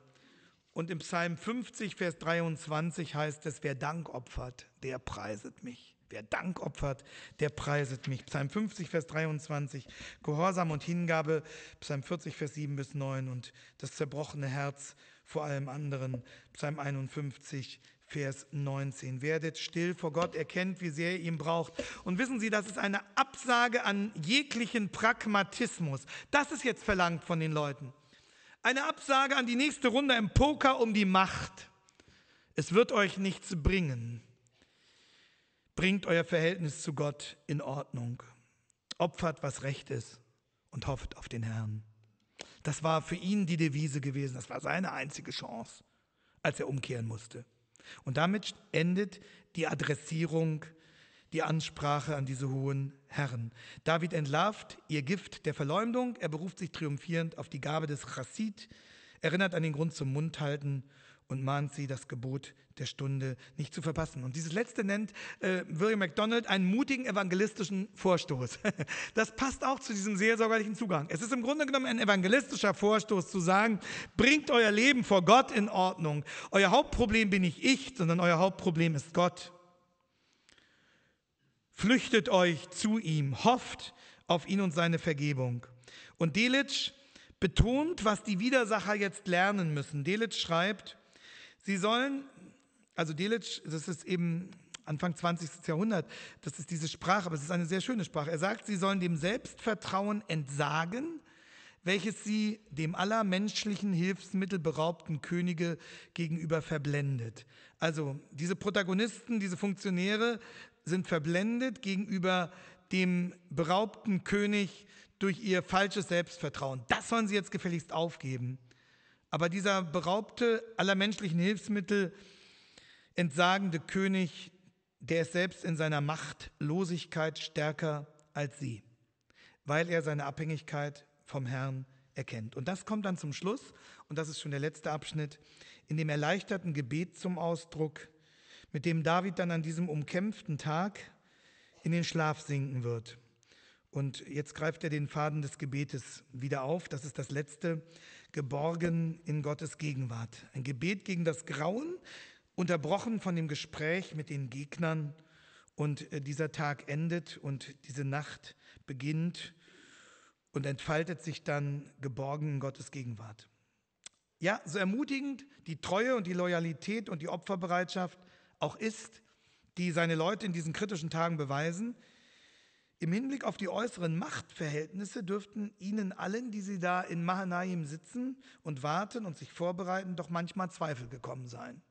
Und im Psalm 50, Vers 23 heißt es, wer Dank opfert, der preiset mich. Wer Dank opfert, der preiset mich. Psalm 50, Vers 23, Gehorsam und Hingabe, Psalm 40, Vers 7 bis 9 und das zerbrochene Herz vor allem anderen, Psalm 51, Vers 19. Werdet still vor Gott, erkennt, wie sehr ihr ihn braucht. Und wissen Sie, das ist eine Absage an jeglichen Pragmatismus. Das ist jetzt verlangt von den Leuten. Eine Absage an die nächste Runde im Poker um die Macht. Es wird euch nichts bringen. Bringt euer Verhältnis zu Gott in Ordnung. Opfert, was recht ist und hofft auf den Herrn. Das war für ihn die Devise gewesen. Das war seine einzige Chance, als er umkehren musste. Und damit endet die Adressierung die Ansprache an diese hohen Herren. David entlarvt ihr Gift der Verleumdung, er beruft sich triumphierend auf die Gabe des Chassid, erinnert an den Grund zum Mundhalten und mahnt sie, das Gebot der Stunde nicht zu verpassen. Und dieses letzte nennt äh, William MacDonald einen mutigen evangelistischen Vorstoß. Das passt auch zu diesem seelsorgerlichen Zugang. Es ist im Grunde genommen ein evangelistischer Vorstoß zu sagen, bringt euer Leben vor Gott in Ordnung. Euer Hauptproblem bin nicht ich, sondern euer Hauptproblem ist Gott. Flüchtet euch zu ihm, hofft auf ihn und seine Vergebung. Und Delitzsch betont, was die Widersacher jetzt lernen müssen. Delitzsch schreibt, sie sollen, also Delitzsch, das ist eben Anfang 20. Jahrhundert, das ist diese Sprache, aber es ist eine sehr schöne Sprache. Er sagt, sie sollen dem Selbstvertrauen entsagen, welches sie dem aller menschlichen Hilfsmittel beraubten Könige gegenüber verblendet. Also diese Protagonisten, diese Funktionäre sind verblendet gegenüber dem beraubten König durch ihr falsches Selbstvertrauen. Das sollen sie jetzt gefälligst aufgeben. Aber dieser beraubte, aller menschlichen Hilfsmittel entsagende König, der ist selbst in seiner Machtlosigkeit stärker als sie, weil er seine Abhängigkeit vom Herrn erkennt. Und das kommt dann zum Schluss, und das ist schon der letzte Abschnitt, in dem erleichterten Gebet zum Ausdruck, mit dem David dann an diesem umkämpften Tag in den Schlaf sinken wird. Und jetzt greift er den Faden des Gebetes wieder auf. Das ist das letzte, geborgen in Gottes Gegenwart. Ein Gebet gegen das Grauen, unterbrochen von dem Gespräch mit den Gegnern. Und äh, dieser Tag endet und diese Nacht beginnt und entfaltet sich dann geborgen in Gottes Gegenwart. Ja, so ermutigend die Treue und die Loyalität und die Opferbereitschaft auch ist, die seine Leute in diesen kritischen Tagen beweisen. Im Hinblick auf die äußeren Machtverhältnisse dürften ihnen allen, die sie da in Mahanaim sitzen und warten und sich vorbereiten, doch manchmal Zweifel gekommen sein.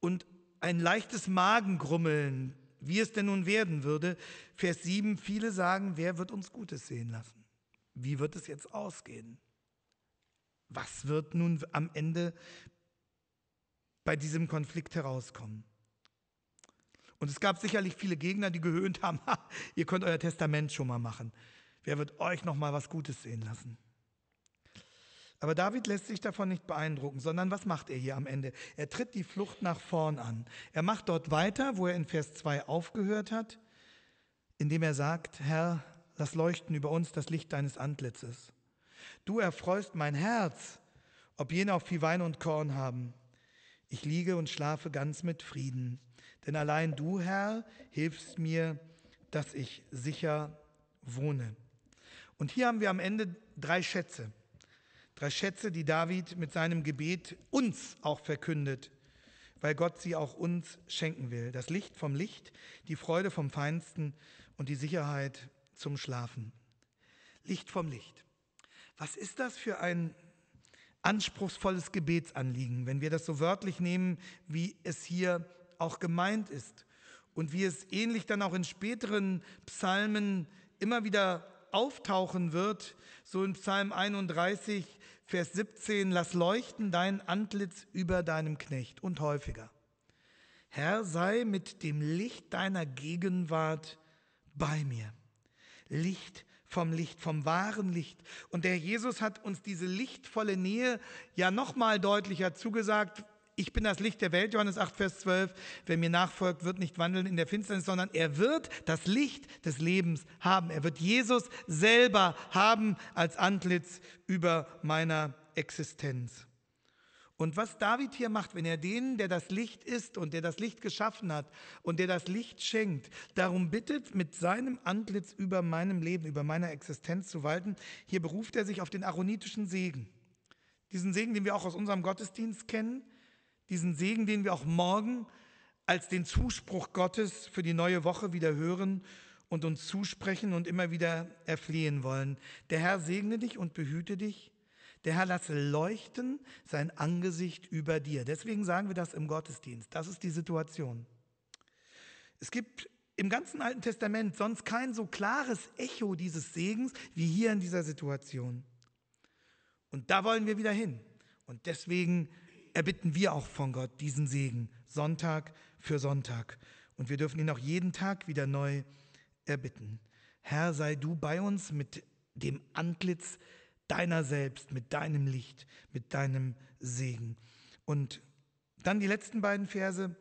Und ein leichtes Magengrummeln, wie es denn nun werden würde. Vers 7, viele sagen, wer wird uns Gutes sehen lassen? Wie wird es jetzt ausgehen? Was wird nun am Ende bei diesem Konflikt herauskommen. Und es gab sicherlich viele Gegner, die gehöhnt haben, ihr könnt euer Testament schon mal machen. Wer wird euch noch mal was Gutes sehen lassen? Aber David lässt sich davon nicht beeindrucken, sondern was macht er hier am Ende? Er tritt die Flucht nach vorn an. Er macht dort weiter, wo er in Vers 2 aufgehört hat, indem er sagt, Herr, lass leuchten über uns das Licht deines Antlitzes. Du erfreust mein Herz, ob jene auch viel Wein und Korn haben. Ich liege und schlafe ganz mit Frieden. Denn allein du, Herr, hilfst mir, dass ich sicher wohne. Und hier haben wir am Ende drei Schätze. Drei Schätze, die David mit seinem Gebet uns auch verkündet, weil Gott sie auch uns schenken will. Das Licht vom Licht, die Freude vom Feinsten und die Sicherheit zum Schlafen. Licht vom Licht. Was ist das für ein anspruchsvolles Gebetsanliegen, wenn wir das so wörtlich nehmen, wie es hier auch gemeint ist und wie es ähnlich dann auch in späteren Psalmen immer wieder auftauchen wird, so in Psalm 31, Vers 17, lass leuchten dein Antlitz über deinem Knecht und häufiger. Herr, sei mit dem Licht deiner Gegenwart bei mir. Licht vom Licht, vom wahren Licht. Und der Jesus hat uns diese lichtvolle Nähe ja nochmal deutlicher zugesagt. Ich bin das Licht der Welt, Johannes 8, Vers 12. Wer mir nachfolgt, wird nicht wandeln in der Finsternis, sondern er wird das Licht des Lebens haben. Er wird Jesus selber haben als Antlitz über meiner Existenz. Und was David hier macht, wenn er den, der das Licht ist und der das Licht geschaffen hat und der das Licht schenkt, darum bittet, mit seinem Antlitz über meinem Leben, über meiner Existenz zu walten, hier beruft er sich auf den aronitischen Segen. Diesen Segen, den wir auch aus unserem Gottesdienst kennen, diesen Segen, den wir auch morgen als den Zuspruch Gottes für die neue Woche wieder hören und uns zusprechen und immer wieder erflehen wollen. Der Herr segne dich und behüte dich. Der Herr lasse leuchten sein Angesicht über dir. Deswegen sagen wir das im Gottesdienst. Das ist die Situation. Es gibt im ganzen Alten Testament sonst kein so klares Echo dieses Segens wie hier in dieser Situation. Und da wollen wir wieder hin. Und deswegen erbitten wir auch von Gott diesen Segen, Sonntag für Sonntag. Und wir dürfen ihn auch jeden Tag wieder neu erbitten. Herr, sei du bei uns mit dem Antlitz deiner selbst, mit deinem Licht, mit deinem Segen. Und dann die letzten beiden Verse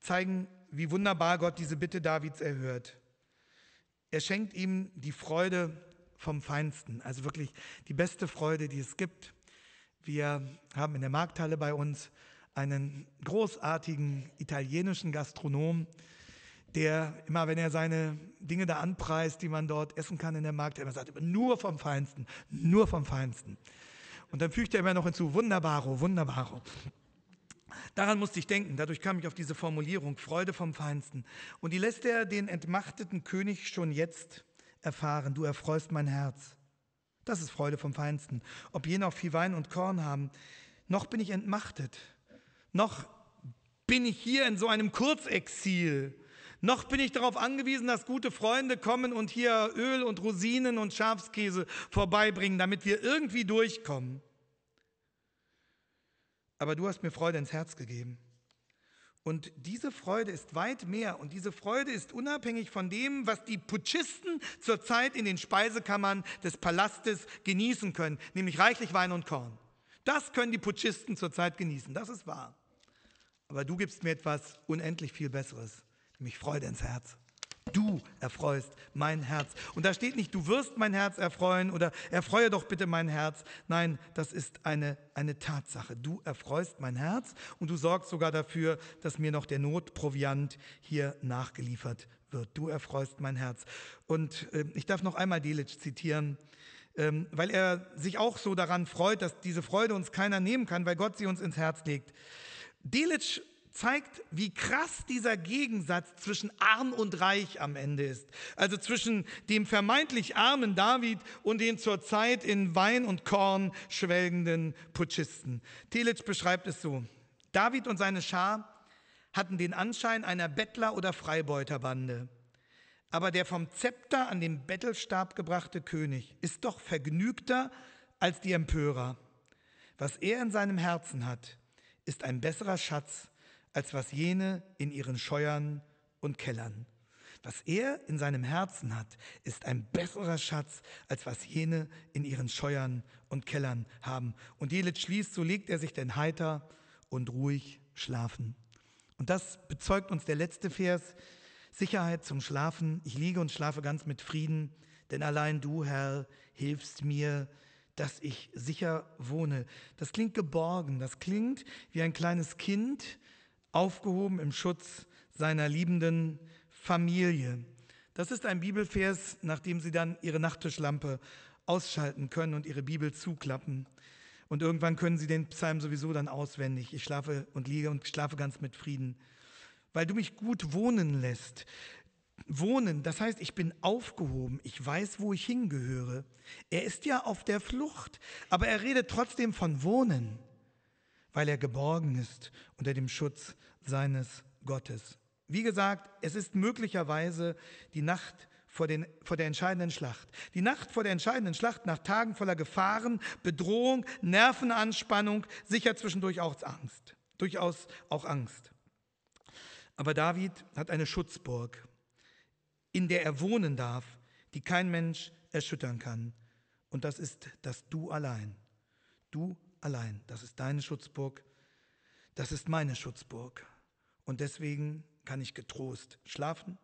zeigen, wie wunderbar Gott diese Bitte Davids erhört. Er schenkt ihm die Freude vom Feinsten, also wirklich die beste Freude, die es gibt. Wir haben in der Markthalle bei uns einen großartigen italienischen Gastronom, der immer, wenn er seine Dinge da anpreist, die man dort essen kann in der Markt, immer sagt, nur vom Feinsten, nur vom Feinsten. Und dann fügt er immer noch hinzu, wunderbaro, wunderbaro. Daran musste ich denken, dadurch kam ich auf diese Formulierung, Freude vom Feinsten. Und die lässt er den entmachteten König schon jetzt erfahren, du erfreust mein Herz. Das ist Freude vom Feinsten. Ob jene auch viel Wein und Korn haben, noch bin ich entmachtet, noch bin ich hier in so einem Kurzexil, noch bin ich darauf angewiesen, dass gute Freunde kommen und hier Öl und Rosinen und Schafskäse vorbeibringen, damit wir irgendwie durchkommen. Aber du hast mir Freude ins Herz gegeben. Und diese Freude ist weit mehr und diese Freude ist unabhängig von dem, was die Putschisten zurzeit in den Speisekammern des Palastes genießen können, nämlich reichlich Wein und Korn. Das können die Putschisten zurzeit genießen, das ist wahr. Aber du gibst mir etwas unendlich viel Besseres. Mich freut ins Herz. Du erfreust mein Herz. Und da steht nicht, du wirst mein Herz erfreuen oder erfreue doch bitte mein Herz. Nein, das ist eine, eine Tatsache. Du erfreust mein Herz und du sorgst sogar dafür, dass mir noch der Notproviant hier nachgeliefert wird. Du erfreust mein Herz. Und äh, ich darf noch einmal Delitzsch zitieren ähm, weil er sich auch so daran freut, dass diese Freude uns keiner nehmen kann, weil Gott sie uns ins Herz legt. Delitzsch zeigt, wie krass dieser Gegensatz zwischen arm und reich am Ende ist. Also zwischen dem vermeintlich armen David und den zurzeit in Wein und Korn schwelgenden Putschisten. Telitsch beschreibt es so. David und seine Schar hatten den Anschein einer Bettler- oder Freibeuterbande. Aber der vom Zepter an den Bettelstab gebrachte König ist doch vergnügter als die Empörer. Was er in seinem Herzen hat, ist ein besserer Schatz als was jene in ihren Scheuern und Kellern. Was er in seinem Herzen hat, ist ein besserer Schatz, als was jene in ihren Scheuern und Kellern haben. Und Jelit schließt, so legt er sich denn heiter und ruhig schlafen. Und das bezeugt uns der letzte Vers. Sicherheit zum Schlafen. Ich liege und schlafe ganz mit Frieden, denn allein du, Herr, hilfst mir, dass ich sicher wohne. Das klingt geborgen, das klingt wie ein kleines Kind, aufgehoben im Schutz seiner liebenden Familie. Das ist ein Bibelvers, nachdem sie dann ihre Nachttischlampe ausschalten können und ihre Bibel zuklappen. Und irgendwann können sie den Psalm sowieso dann auswendig. Ich schlafe und liege und schlafe ganz mit Frieden. Weil du mich gut wohnen lässt. Wohnen, das heißt, ich bin aufgehoben, ich weiß, wo ich hingehöre. Er ist ja auf der Flucht, aber er redet trotzdem von Wohnen weil er geborgen ist unter dem Schutz seines Gottes. Wie gesagt, es ist möglicherweise die Nacht vor, den, vor der entscheidenden Schlacht. Die Nacht vor der entscheidenden Schlacht, nach Tagen voller Gefahren, Bedrohung, Nervenanspannung, sicher zwischendurch auch Angst. Durchaus auch Angst. Aber David hat eine Schutzburg, in der er wohnen darf, die kein Mensch erschüttern kann. Und das ist das Du allein. Du allein. Das ist deine Schutzburg, das ist meine Schutzburg. Und deswegen kann ich getrost schlafen,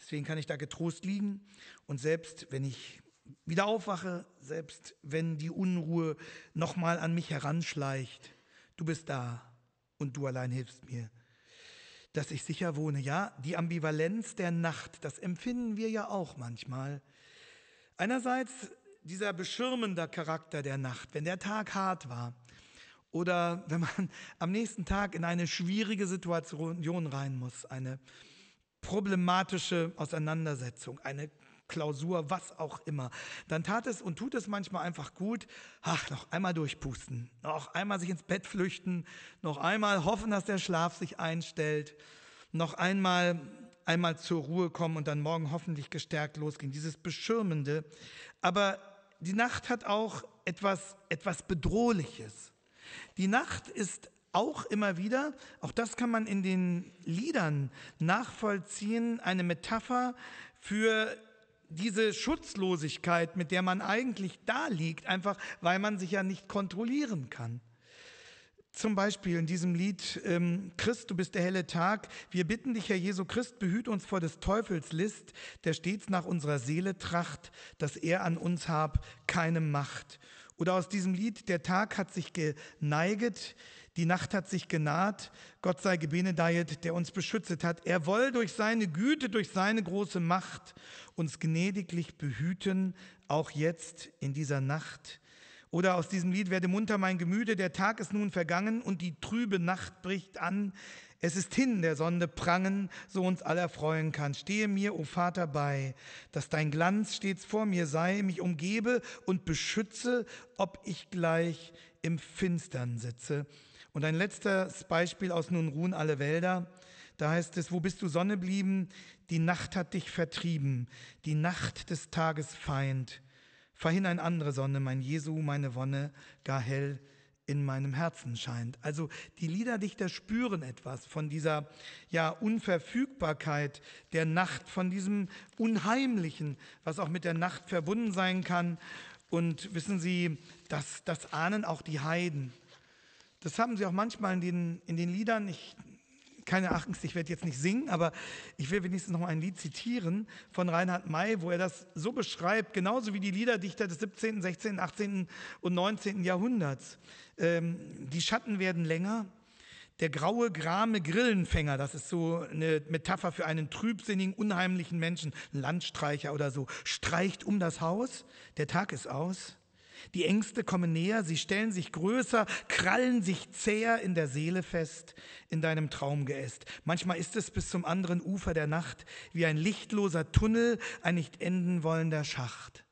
deswegen kann ich da getrost liegen. Und selbst wenn ich wieder aufwache, selbst wenn die Unruhe nochmal an mich heranschleicht, du bist da und du allein hilfst mir, dass ich sicher wohne. Ja, die Ambivalenz der Nacht, das empfinden wir ja auch manchmal. Einerseits dieser beschirmende Charakter der Nacht, wenn der Tag hart war, oder wenn man am nächsten Tag in eine schwierige Situation rein muss, eine problematische Auseinandersetzung, eine Klausur, was auch immer, dann tat es und tut es manchmal einfach gut, ach, noch einmal durchpusten, noch einmal sich ins Bett flüchten, noch einmal hoffen, dass der Schlaf sich einstellt, noch einmal einmal zur Ruhe kommen und dann morgen hoffentlich gestärkt losgehen. Dieses Beschirmende. Aber die Nacht hat auch etwas, etwas Bedrohliches. Die Nacht ist auch immer wieder, auch das kann man in den Liedern nachvollziehen, eine Metapher für diese Schutzlosigkeit, mit der man eigentlich da liegt, einfach weil man sich ja nicht kontrollieren kann. Zum Beispiel in diesem Lied ähm, Christ, du bist der helle Tag. Wir bitten dich, Herr Jesu Christ, behüt uns vor des Teufels List, der stets nach unserer Seele tracht, dass er an uns hab keine Macht. Oder aus diesem Lied, der Tag hat sich geneiget, die Nacht hat sich genaht, Gott sei gebenedeit, der uns beschützet hat. Er woll durch seine Güte, durch seine große Macht uns gnädiglich behüten, auch jetzt in dieser Nacht. Oder aus diesem Lied werde munter mein Gemüte, der Tag ist nun vergangen und die trübe Nacht bricht an. Es ist hin der Sonne prangen, so uns aller freuen kann. Stehe mir, o oh Vater, bei, dass dein Glanz stets vor mir sei, mich umgebe und beschütze, ob ich gleich im Finstern sitze. Und ein letztes Beispiel aus Nun ruhen alle Wälder. Da heißt es, wo bist du Sonne blieben? Die Nacht hat dich vertrieben, die Nacht des Tages Feind. Verhin ein andere Sonne, mein Jesu, meine Wonne, gar hell in meinem Herzen scheint. Also die Liederdichter spüren etwas von dieser ja Unverfügbarkeit der Nacht, von diesem Unheimlichen, was auch mit der Nacht verbunden sein kann. Und wissen Sie, das, das ahnen auch die Heiden. Das haben sie auch manchmal in den, in den Liedern, ich keine Angst, ich werde jetzt nicht singen, aber ich will wenigstens noch mal ein Lied zitieren von Reinhard May, wo er das so beschreibt, genauso wie die Liederdichter des 17., 16., 18. und 19. Jahrhunderts. Ähm, die Schatten werden länger, der graue, grame Grillenfänger, das ist so eine Metapher für einen trübsinnigen, unheimlichen Menschen, Landstreicher oder so, streicht um das Haus, der Tag ist aus, die Ängste kommen näher, sie stellen sich größer, krallen sich zäher in der Seele fest, in deinem Traumgeäst. Manchmal ist es bis zum anderen Ufer der Nacht wie ein lichtloser Tunnel, ein nicht enden wollender Schacht.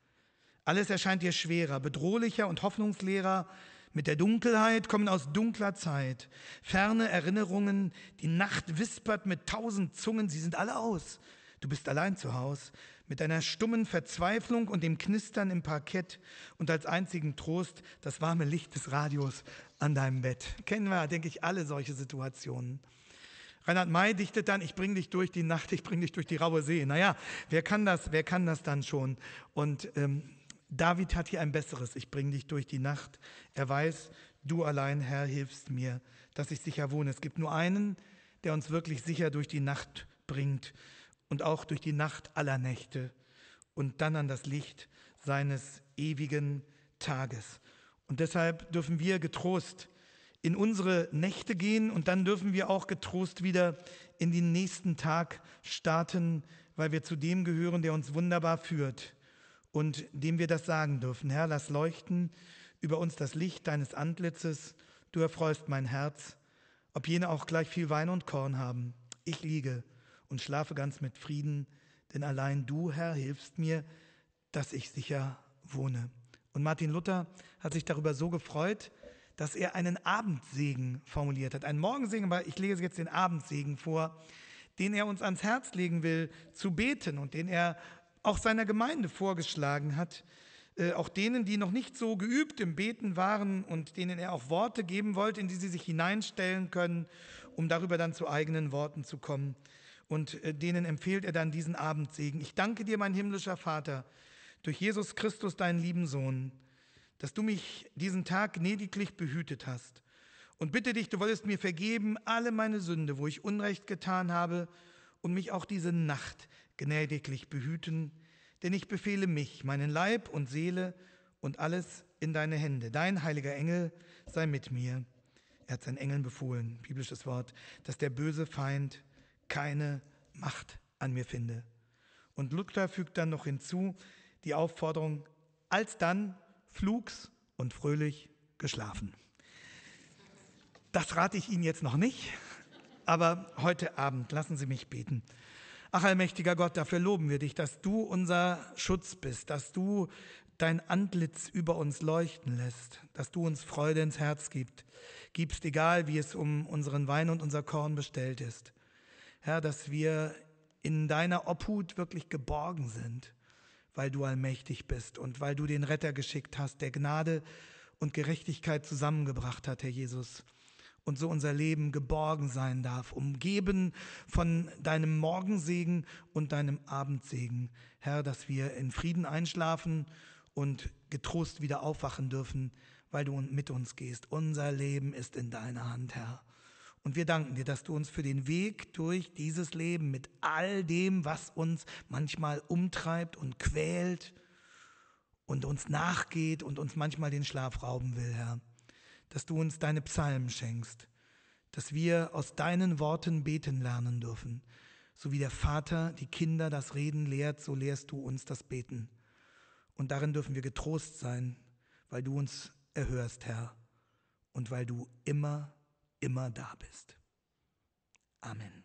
Alles erscheint dir schwerer, bedrohlicher und hoffnungsleerer. Mit der Dunkelheit kommen aus dunkler Zeit ferne Erinnerungen. Die Nacht wispert mit tausend Zungen, sie sind alle aus. Du bist allein zu Haus. Mit einer stummen Verzweiflung und dem Knistern im Parkett und als einzigen Trost das warme Licht des Radios an deinem Bett. Kennen wir, denke ich, alle solche Situationen. Reinhard May dichtet dann, ich bring dich durch die Nacht, ich bring dich durch die raue See. Naja, wer kann das, wer kann das dann schon? Und ähm, David hat hier ein besseres, ich bring dich durch die Nacht. Er weiß, du allein, Herr, hilfst mir, dass ich sicher wohne. Es gibt nur einen, der uns wirklich sicher durch die Nacht bringt und auch durch die Nacht aller Nächte und dann an das Licht seines ewigen Tages. Und deshalb dürfen wir getrost in unsere Nächte gehen und dann dürfen wir auch getrost wieder in den nächsten Tag starten, weil wir zu dem gehören, der uns wunderbar führt und dem wir das sagen dürfen. Herr, lass leuchten über uns das Licht deines Antlitzes. Du erfreust mein Herz, ob jene auch gleich viel Wein und Korn haben. Ich liege und schlafe ganz mit Frieden, denn allein du, Herr, hilfst mir, dass ich sicher wohne. Und Martin Luther hat sich darüber so gefreut, dass er einen Abendsegen formuliert hat. Einen Morgensegen, aber ich lese jetzt den Abendsegen vor, den er uns ans Herz legen will, zu beten und den er auch seiner Gemeinde vorgeschlagen hat. Äh, auch denen, die noch nicht so geübt im Beten waren und denen er auch Worte geben wollte, in die sie sich hineinstellen können, um darüber dann zu eigenen Worten zu kommen. Und äh, denen empfiehlt er dann diesen Abendsegen. Ich danke dir, mein himmlischer Vater, durch Jesus Christus, deinen lieben Sohn, dass du mich diesen Tag gnädiglich behütet hast. Und bitte dich, du wolltest mir vergeben alle meine Sünde, wo ich Unrecht getan habe, und mich auch diese Nacht gnädiglich behüten, denn ich befehle mich, meinen Leib und Seele und alles in deine Hände. Dein heiliger Engel sei mit mir. Er hat seinen Engeln befohlen, biblisches Wort, dass der böse Feind keine Macht an mir finde. Und Luther fügt dann noch hinzu die Aufforderung, alsdann flugs und fröhlich geschlafen. Das rate ich Ihnen jetzt noch nicht, aber heute Abend lassen Sie mich beten. Ach allmächtiger Gott, dafür loben wir dich, dass du unser Schutz bist, dass du dein Antlitz über uns leuchten lässt, dass du uns Freude ins Herz gibst, gibst egal wie es um unseren Wein und unser Korn bestellt ist. Herr, dass wir in deiner Obhut wirklich geborgen sind, weil du allmächtig bist und weil du den Retter geschickt hast, der Gnade und Gerechtigkeit zusammengebracht hat, Herr Jesus. Und so unser Leben geborgen sein darf, umgeben von deinem Morgensegen und deinem Abendsegen. Herr, dass wir in Frieden einschlafen und getrost wieder aufwachen dürfen, weil du mit uns gehst. Unser Leben ist in deiner Hand, Herr. Und wir danken dir, dass du uns für den Weg durch dieses Leben mit all dem, was uns manchmal umtreibt und quält und uns nachgeht und uns manchmal den Schlaf rauben will, Herr, dass du uns deine Psalmen schenkst, dass wir aus deinen Worten beten lernen dürfen. So wie der Vater die Kinder das Reden lehrt, so lehrst du uns das Beten. Und darin dürfen wir getrost sein, weil du uns erhörst, Herr, und weil du immer immer da bist. Amen.